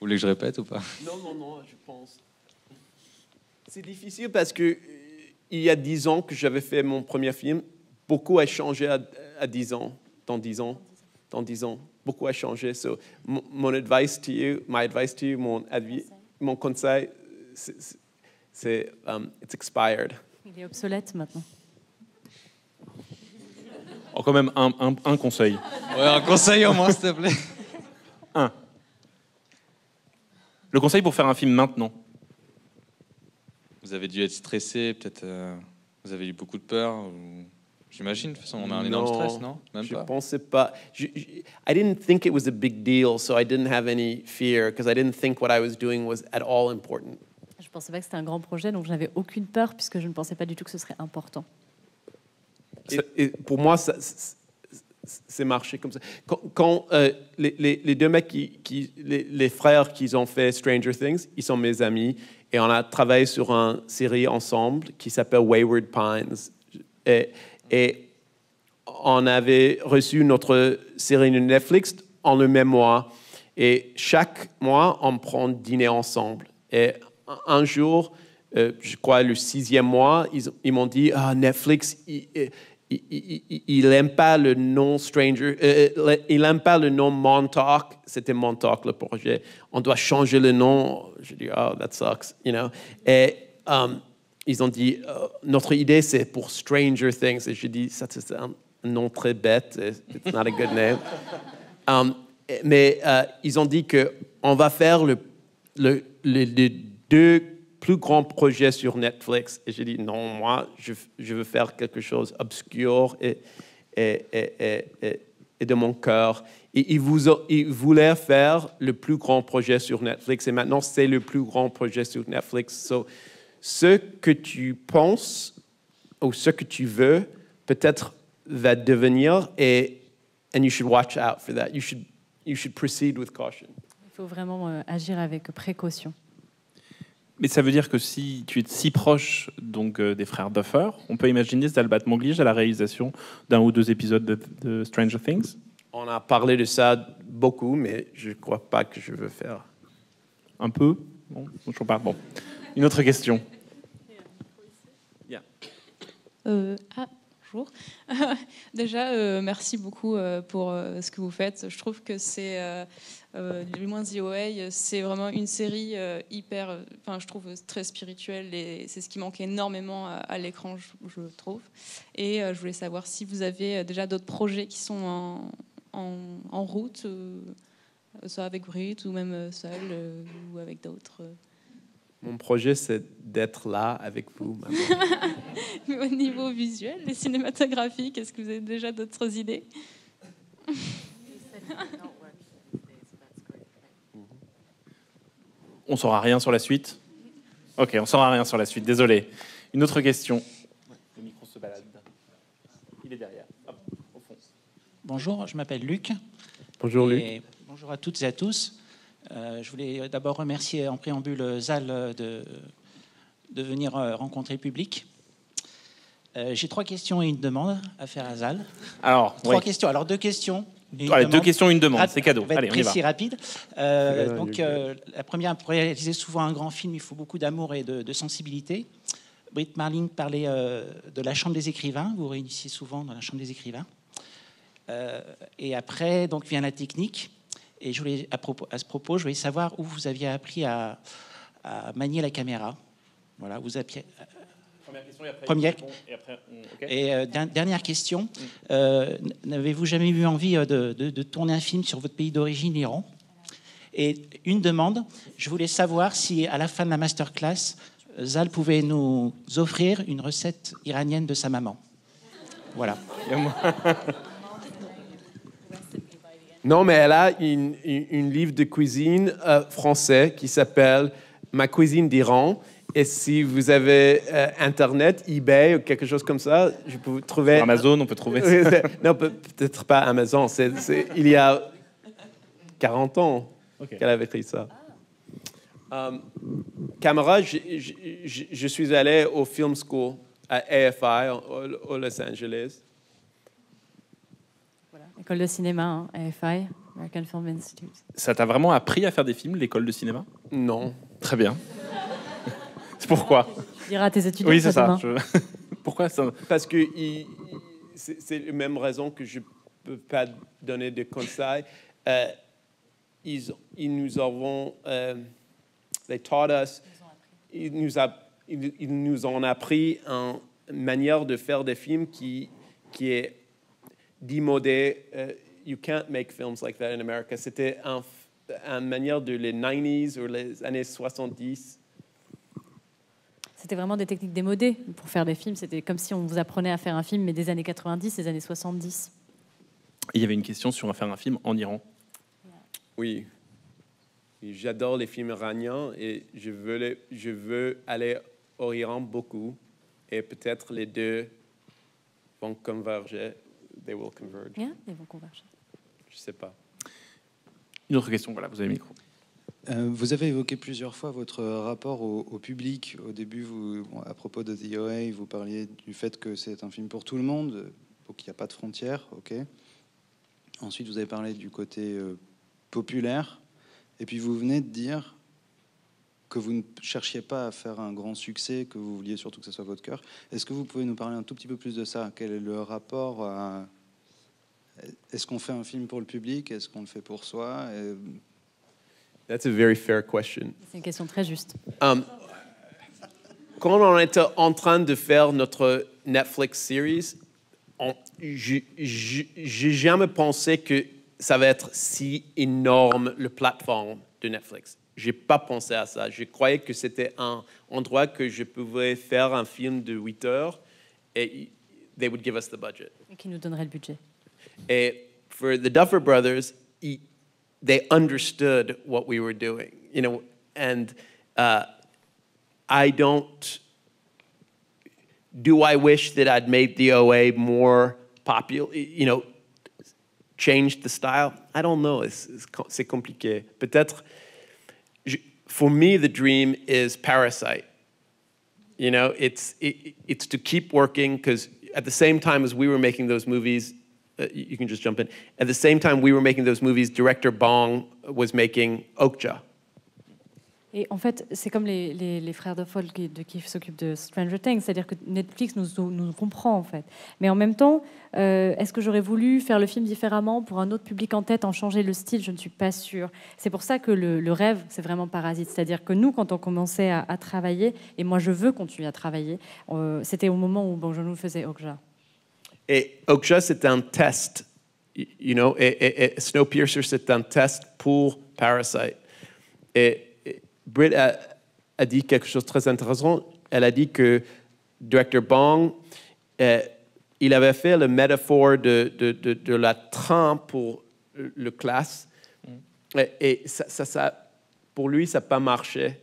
Vous voulez que je répète ou pas Non, non, non, je pense. C'est difficile parce que euh, il y a dix ans que j'avais fait mon premier film, beaucoup a changé à, à 10 ans, dans dix ans, dans 10 ans, beaucoup a changé. So, mon advice to you, my advice to you, mon, conseil, c'est um, it's expired. Il est obsolète maintenant. Encore oh, quand même un, un, conseil. un conseil au moins, s'il te plaît. Un. Le conseil pour faire un film maintenant Vous avez dû être stressé, peut-être euh, vous avez eu beaucoup de peur J'imagine, de toute façon, on a un énorme stress, non Même je ne pensais pas. Je, I didn't think it was a big deal, so I didn't have any fear, because I didn't think what I was doing was at all important. Je pensais pas que c'était un grand projet, donc je n'avais aucune peur, puisque je ne pensais pas du tout que ce serait important. et pour moi, ça, c'est marché comme ça. Quand, euh, les, deux mecs, qui, les, frères qui ont fait Stranger Things, ils sont mes amis et on a travaillé sur une série ensemble qui s'appelle Wayward Pines. Et, et, on avait reçu notre série de Netflix en le même mois. Et chaque mois, on prend dîner ensemble. Et un jour, euh, je crois le sixième mois, ils, m'ont dit, ah, Netflix, euh, il n'aime pas le nom Stranger, euh, euh, il pas le nom Montauk. C'était Montauk le projet. On doit changer le nom. Je dis, oh, that sucks, you know. Et um, ils ont dit, euh, notre idée c'est pour Stranger Things. Et je dis, ça c'est un nom très bête. It's not a good name. Um, mais ils ont dit qu'on va faire le, le, les deux plus grand projet sur Netflix. Et j'ai dit, non, moi, je, veux faire quelque chose obscur et, et, et, et de mon cœur. Et il, vous, voulait faire le plus grand projet sur Netflix. Et maintenant, c'est le plus grand projet sur Netflix. So, ce que tu penses ou ce que tu veux, peut-être va devenir. Et and you should watch out for that. You should, you should proceed with caution. Il faut vraiment euh, agir avec précaution. Mais ça veut dire que si tu es si proche donc euh, des frères Duffer, on peut imaginer Zalbat Monglige à la réalisation d'un ou deux épisodes de, Stranger Things On a parlé de ça beaucoup, mais je ne crois pas que je veux faire. Un peu Bon, je pas. Bon. Une autre question. Euh, ah, bonjour. Déjà, euh, merci beaucoup euh, pour ce que vous faites. Je trouve que c'est euh, du moins The c'est vraiment une série euh, hyper, euh, enfin je trouve très spirituelle et c'est ce qui manque énormément à, l'écran, je, trouve. Et euh, je voulais savoir si vous avez déjà d'autres projets qui sont en, en, route, soit avec Brut ou même seul ou avec d'autres. Mon projet, c'est d'être là avec vous. Mais au niveau visuel et cinématographique, est-ce que vous avez déjà d'autres idées On saura rien sur la suite Ok, on saura rien sur la suite, désolé. Une autre question Il est derrière. Bonjour, je m'appelle Luc. Bonjour Luc. Bonjour à toutes et à tous. Euh, je voulais d'abord remercier en préambule Zal de, venir euh, rencontrer le public. Euh, j'ai trois questions et une demande à faire à Zal. Alors, trois questions. Alors deux questions deux questions, une demande, c'est cadeau. Va Allez, on y va. rapide. Euh, donc, euh, la première, pour réaliser souvent un grand film, il faut beaucoup d'amour et de, sensibilité. Britt Marling parlait euh, de la Chambre des écrivains. Vous réunissez souvent dans la Chambre des écrivains. et après, donc, vient la technique. Et je voulais, à, propos, à ce propos, je voulais savoir où vous aviez appris à, manier la caméra. Voilà, vous aviez Première question et après, Et, euh, dernière question. Mm. Euh, n'avez-vous jamais eu envie euh, de, de, tourner un film sur votre pays d'origine, l'Iran Et une demande, je voulais savoir si à la fin de la masterclass, Zal pouvait nous offrir une recette iranienne de sa maman. Voilà. Non, mais elle a une, livre de cuisine français qui s'appelle Ma cuisine d'Iran et si vous avez euh, Internet, eBay ou quelque chose comme ça, je peux trouver... Amazon, on peut trouver non, peut-être pas Amazon. Il y a 40 ans qu'elle avait écrit ça. Ah. Euh, Camara, je, suis allé au Film School à AFI, au, Los Angeles. Voilà. École de cinéma, hein, AFI, American Film Institute. Ça t'a vraiment appris à faire des films, l'école de cinéma Non. Très bien. C'est pourquoi. à tes étudiants. Oui, c'est ça. pourquoi ça Parce que c'est la même raison que je ne peux pas donner de conseils. Euh, ils, nous ont, euh, they taught us, ils nous, ont appris une manière de faire des films qui, qui est démodé. Euh, you can't make films like that in America. C'était une manière de les 90s ou les années 70 c'était vraiment des techniques démodées pour faire des films. C'était comme si on vous apprenait à faire un film, mais des années 90, des années 70. il y avait une question sur faire un film en Iran. Oui. J'adore les films iraniens et je veux, les, je veux aller au Iran beaucoup. Et peut-être les deux vont converger. They will converge. ils vont converger. Je sais pas. Une autre question, voilà, vous avez le micro. Euh, vous avez évoqué plusieurs fois votre rapport au, public. Au début, vous, à propos de The OA, vous parliez du fait que c'est un film pour tout le monde, donc il n'y a pas de frontières, ok. Ensuite, vous avez parlé du côté euh, populaire, et puis vous venez de dire que vous ne cherchiez pas à faire un grand succès, que vous vouliez surtout que ce soit votre cœur. Est-ce que vous pouvez nous parler un tout petit peu plus de ça Quel est le rapport à... Est-ce qu'on fait un film pour le public Est-ce qu'on le fait pour soi euh, c'est une question très juste. Um, quand on était en train de faire notre Netflix series, j'ai jamais pensé que ça va être si énorme, le plateforme de Netflix. J'ai pas pensé à ça. Je croyais que c'était un endroit que je pouvais faire un film de 8 heures et they would give us the budget. qui nous donnerait le budget. Et pour the Duffer Brothers, they understood what we were doing, you know, and uh, I don't. Do I wish that I'd made the OA more popular? You know, changed the style. I don't know. It's, it's, c'est compliqué. Peut-être. For me, the dream is Parasite. You know, it's it, it's to keep working because at the same time as we were making those movies, Uh, you can jump in. At the same time we were making those movies, director Bong was making Okja. Et en fait, c'est comme les, les, frères de Folk qui, qui s'occupent de Stranger Things, c'est-à-dire que Netflix nous, nous, comprend en fait. Mais en même temps, euh, est-ce que j'aurais voulu faire le film différemment pour un autre public en tête, en changer le style Je ne suis pas sûre. C'est pour ça que le, le rêve, c'est vraiment parasite. C'est-à-dire que nous, quand on commençait à, travailler, et moi je veux continuer à travailler, euh, c'était au moment où Bong nous ho faisait Okja. Et Okja, c'est un test. You know, et, Snowpiercer, c'est un test pour Parasite. Et, Britt a, dit quelque chose de très intéressant. Elle a dit que directeur Bong, eh, il avait fait le métaphore de, de, de, la train pour le classe. Mm. Et, ça, pour lui, ça n'a pas marché.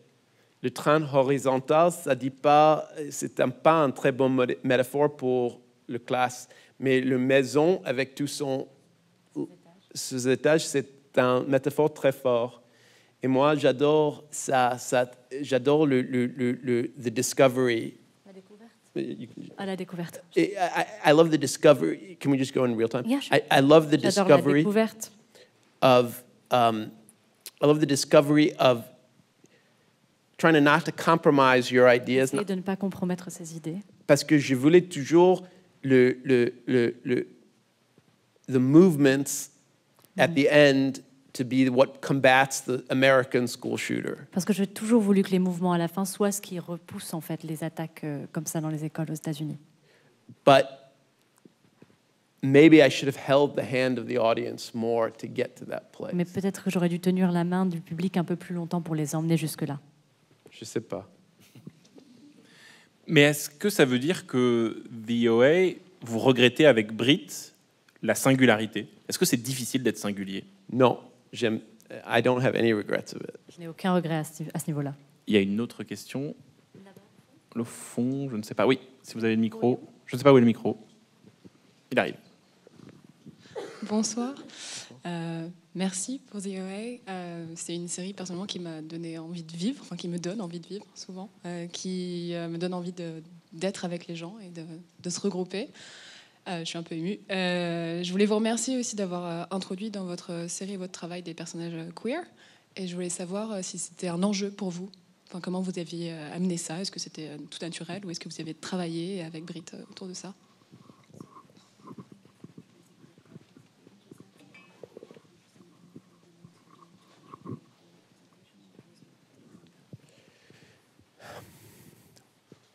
Le train horizontal, ça dit pas, c'est un, pas un très bon métaphore pour le classe, mais le maison avec tous son, ses étages, c'est un métaphore très fort. Et moi, j'adore ça, ça j'adore le, le, le, le the discovery. La découverte. À ah, la découverte. I, I, love the discovery. Can we just go in real time? Yeah, sure. I, I love the discovery. La découverte. Of um, I love the discovery of trying to not to compromise your ideas. de ne pas compromettre ses idées. Parce que je voulais toujours parce que j'ai toujours voulu que les mouvements à la fin soient ce qui repousse en fait les attaques euh, comme ça dans les écoles aux États-Unis. Mais peut-être que j'aurais dû tenir la main du public un peu plus longtemps pour les emmener jusque là. Je ne sais pas. Mais est-ce que ça veut dire que VOA, vous regrettez avec Brit la singularité Est-ce que c'est difficile d'être singulier Non, j'aime. I don't have any regrets of it. Je n'ai aucun regret à ce, niveau-là. Il y a une autre question. Le fond, je ne sais pas. Oui, si vous avez le micro. Je ne sais pas où est le micro. Il arrive. Bonsoir. Euh, Merci pour The OA, euh, c'est une série personnellement qui m'a donné envie de vivre, enfin qui me donne envie de vivre souvent, euh, qui euh, me donne envie d'être avec les gens et de, se regrouper. je suis un peu émue. je voulais vous remercier aussi d'avoir introduit dans votre série votre travail des personnages queer. Et je voulais savoir si c'était un enjeu pour vous. Enfin, comment vous aviez amené ça Est-ce que c'était tout naturel ou est-ce que vous avez travaillé avec Britt autour de ça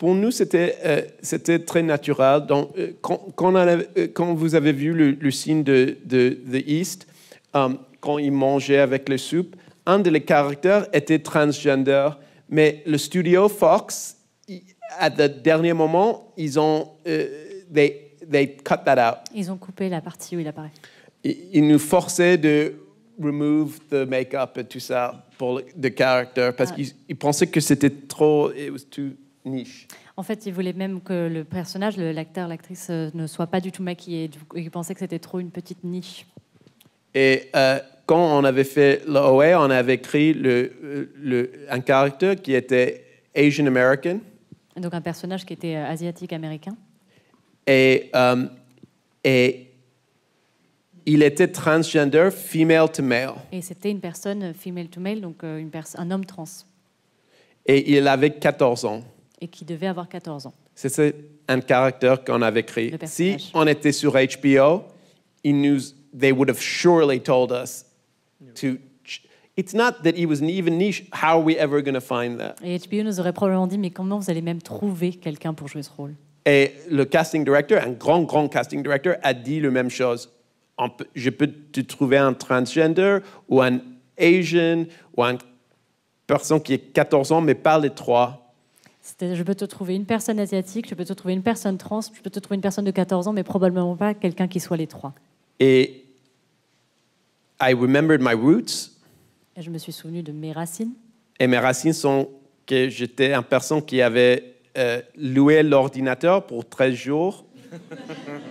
pour nous, euh, c'était très naturel. Donc, euh, euh, quand, vous avez vu le, signe de, The East, quand il mangeait avec les soupe, un de les caractères était transgender, mais le studio Fox, à le dernier moment, ils ont they, cut that out. Ils ont coupé la partie où il apparaît. Ils, nous forçaient de remove the makeup et tout ça pour le, caractère parce qu'ils pensaient que c'était trop, en fait, il voulait même que le personnage, l'acteur, l'actrice, euh, ne soit pas du tout maquillé. Il pensait que c'était trop une petite niche. Et euh, quand on avait fait l'OA, on avait écrit euh, un caractère qui était Asian American. Donc un personnage qui était asiatique américain. Et, il était transgender, female to male. Et c'était une personne female to male, donc un homme trans. Et il avait 14 ans et qui devait avoir 14 ans. C'est un caractère qu'on avait créé. Si on était sur HBO, ils nous, they would have surely told us to. It's not that was even niche. How are we ever going to find that? HBO nous aurait probablement dit, mais comment vous allez même trouver quelqu'un pour jouer ce rôle? Et le casting director, un grand, grand casting director, a dit la même chose. je peux te trouver un transgender ou un Asian ou une personne qui est 14 ans, mais pas les trois je peux te trouver une personne asiatique, je peux te trouver une personne trans, je peux te trouver une personne de 14 ans, mais probablement pas quelqu'un qui soit les trois. Et I remembered my roots. Et je me suis souvenu de mes racines. Et mes racines sont que j'étais une personne qui avait euh, loué l'ordinateur pour 13 jours.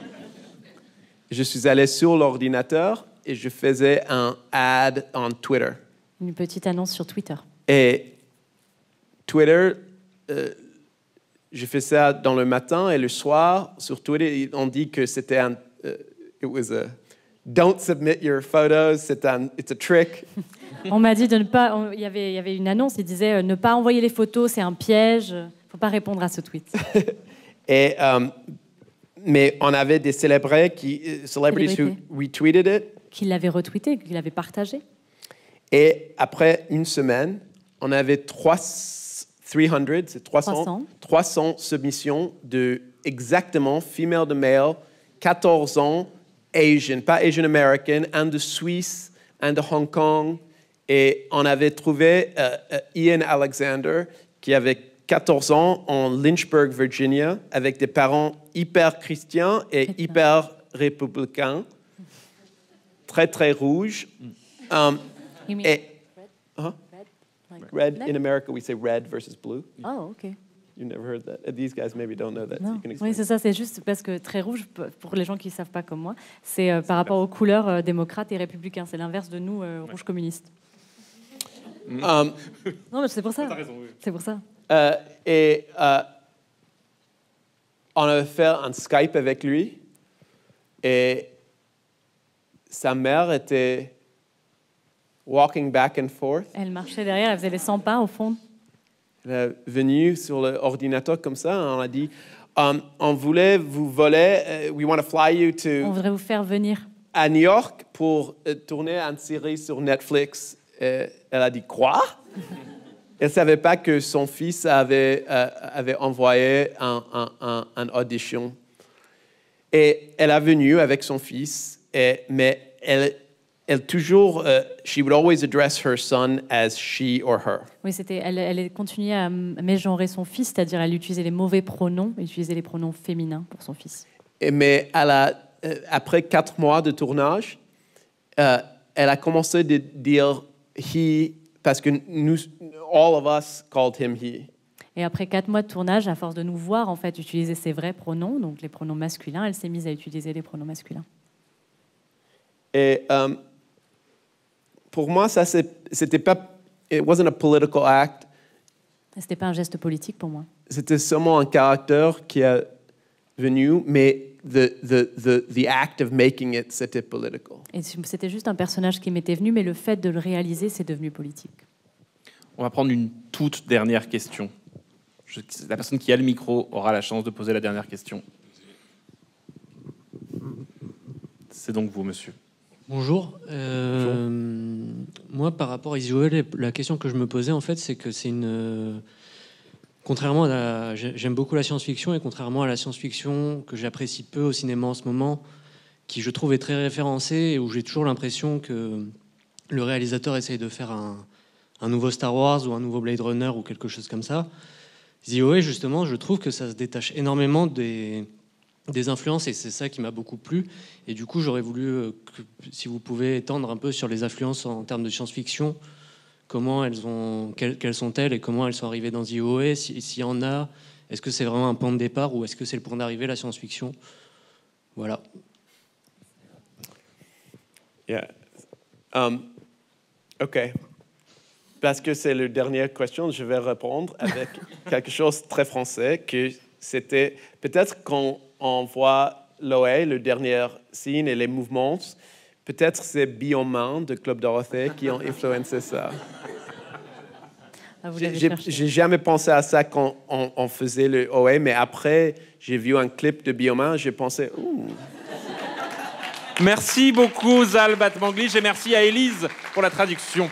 je suis allé sur l'ordinateur et je faisais un ad en Twitter. Une petite annonce sur Twitter. Et Twitter, euh, je fais ça dans le matin et le soir. Sur Twitter, on dit que c'était un. Euh, it was a, Don't submit your photos, c'est un, it's a trick. On m'a dit de ne pas. Il y avait, y avait une annonce, il disait euh, ne pas envoyer les photos, c'est un piège. il ne Faut pas répondre à ce tweet. et, um, mais on avait des célébrés qui, retweeted it. Qui l'avaient retweeté, qui l'avaient partagé. Et après une semaine, on avait trois 300, c'est 300, 300, submissions de exactement female de male, 14 ans, Asian, pas Asian American, and de Suisse, and de Hong Kong. Et on avait trouvé euh, euh, Ian Alexander, qui avait 14 ans, en Lynchburg, Virginia, avec des parents hyper chrétiens et hyper républicains, très, très rouges. Euh, et, red in America, we say red versus blue. Oh, okay. You never heard that. These guys maybe don't know that. So you can oui, c'est ça. C'est juste parce que très rouge, pour les gens qui ne savent pas comme moi, c'est euh, par rapport aux couleurs euh, démocrates et républicains. C'est l'inverse de nous, rouges euh, rouge communiste. Mm. Um, non, mais c'est pour ça. Oui. C'est pour ça. et on avait fait un Skype avec lui et sa mère était walking back and forth. Elle marchait derrière, elle faisait les 100 pas au fond. Elle est venue sur l'ordinateur comme ça, on hein, a dit um, on voulait vous voler, euh, we want to fly you to. On voudrait vous faire venir. À New York pour euh, tourner une série sur Netflix. elle a dit quoi Elle savait pas que son fils avait, euh, avait envoyé un, un, un, un, audition. Et elle est venue avec son fils, et, mais elle, elle toujours, euh, she would always address her son as she or her. Oui, c'était, elle, elle continuait à mégenrer son fils, c'est-à-dire elle utilisait les mauvais pronoms, elle utilisait les pronoms féminins pour son fils. Et mais euh, après quatre mois de tournage, euh, elle a commencé à dire he parce que nous, all of us called him he. Et après quatre mois de tournage, à force de nous voir en fait utiliser ses vrais pronoms, donc les pronoms masculins, elle s'est mise à utiliser les pronoms masculins. Et pour moi, ça, c'était pas. It wasn't a political act. C'était pas un geste politique pour moi. C'était seulement un caractère qui est venu, mais the, the, the, the act of making it, c'était political. c'était juste un personnage qui m'était venu, mais le fait de le réaliser, c'est devenu politique. On va prendre une toute dernière question. la personne qui a le micro aura la chance de poser la dernière question. C'est donc vous, monsieur. Bonjour. Euh, moi, par rapport à Israël, la question que je me posais, en fait, c'est que c'est une. Euh, contrairement à. J'aime beaucoup la science-fiction, et contrairement à la science-fiction que j'apprécie peu au cinéma en ce moment, qui je trouve est très référencée, où j'ai toujours l'impression que le réalisateur essaye de faire un, nouveau Star Wars ou un nouveau Blade Runner ou quelque chose comme ça. Zioé, justement, je trouve que ça se détache énormément des des influences et c'est ça qui m'a beaucoup plu. Et du coup, j'aurais voulu, euh, si vous pouvez étendre un peu sur les influences en, termes de science-fiction, comment elles ont, quelles, sont-elles et comment elles sont arrivées dans IOE, s'il y en a, est-ce que c'est vraiment un point de départ ou est-ce que c'est le point d'arrivée, la science-fiction Voilà. Yeah. Um, ok. Parce que c'est la dernière question, je vais répondre avec quelque chose de très français que c'était peut-être quand on voit l'OA, le dernier signe et les mouvements. Peut-être c'est Biomain de Club Dorothée qui ont influencé ça. Ah, j'ai jamais pensé à ça quand on, faisait le mais après, j'ai vu un clip de Biomain, j'ai pensé, Ouh. Merci beaucoup, Zal Manglish, et merci à Elise pour la traduction.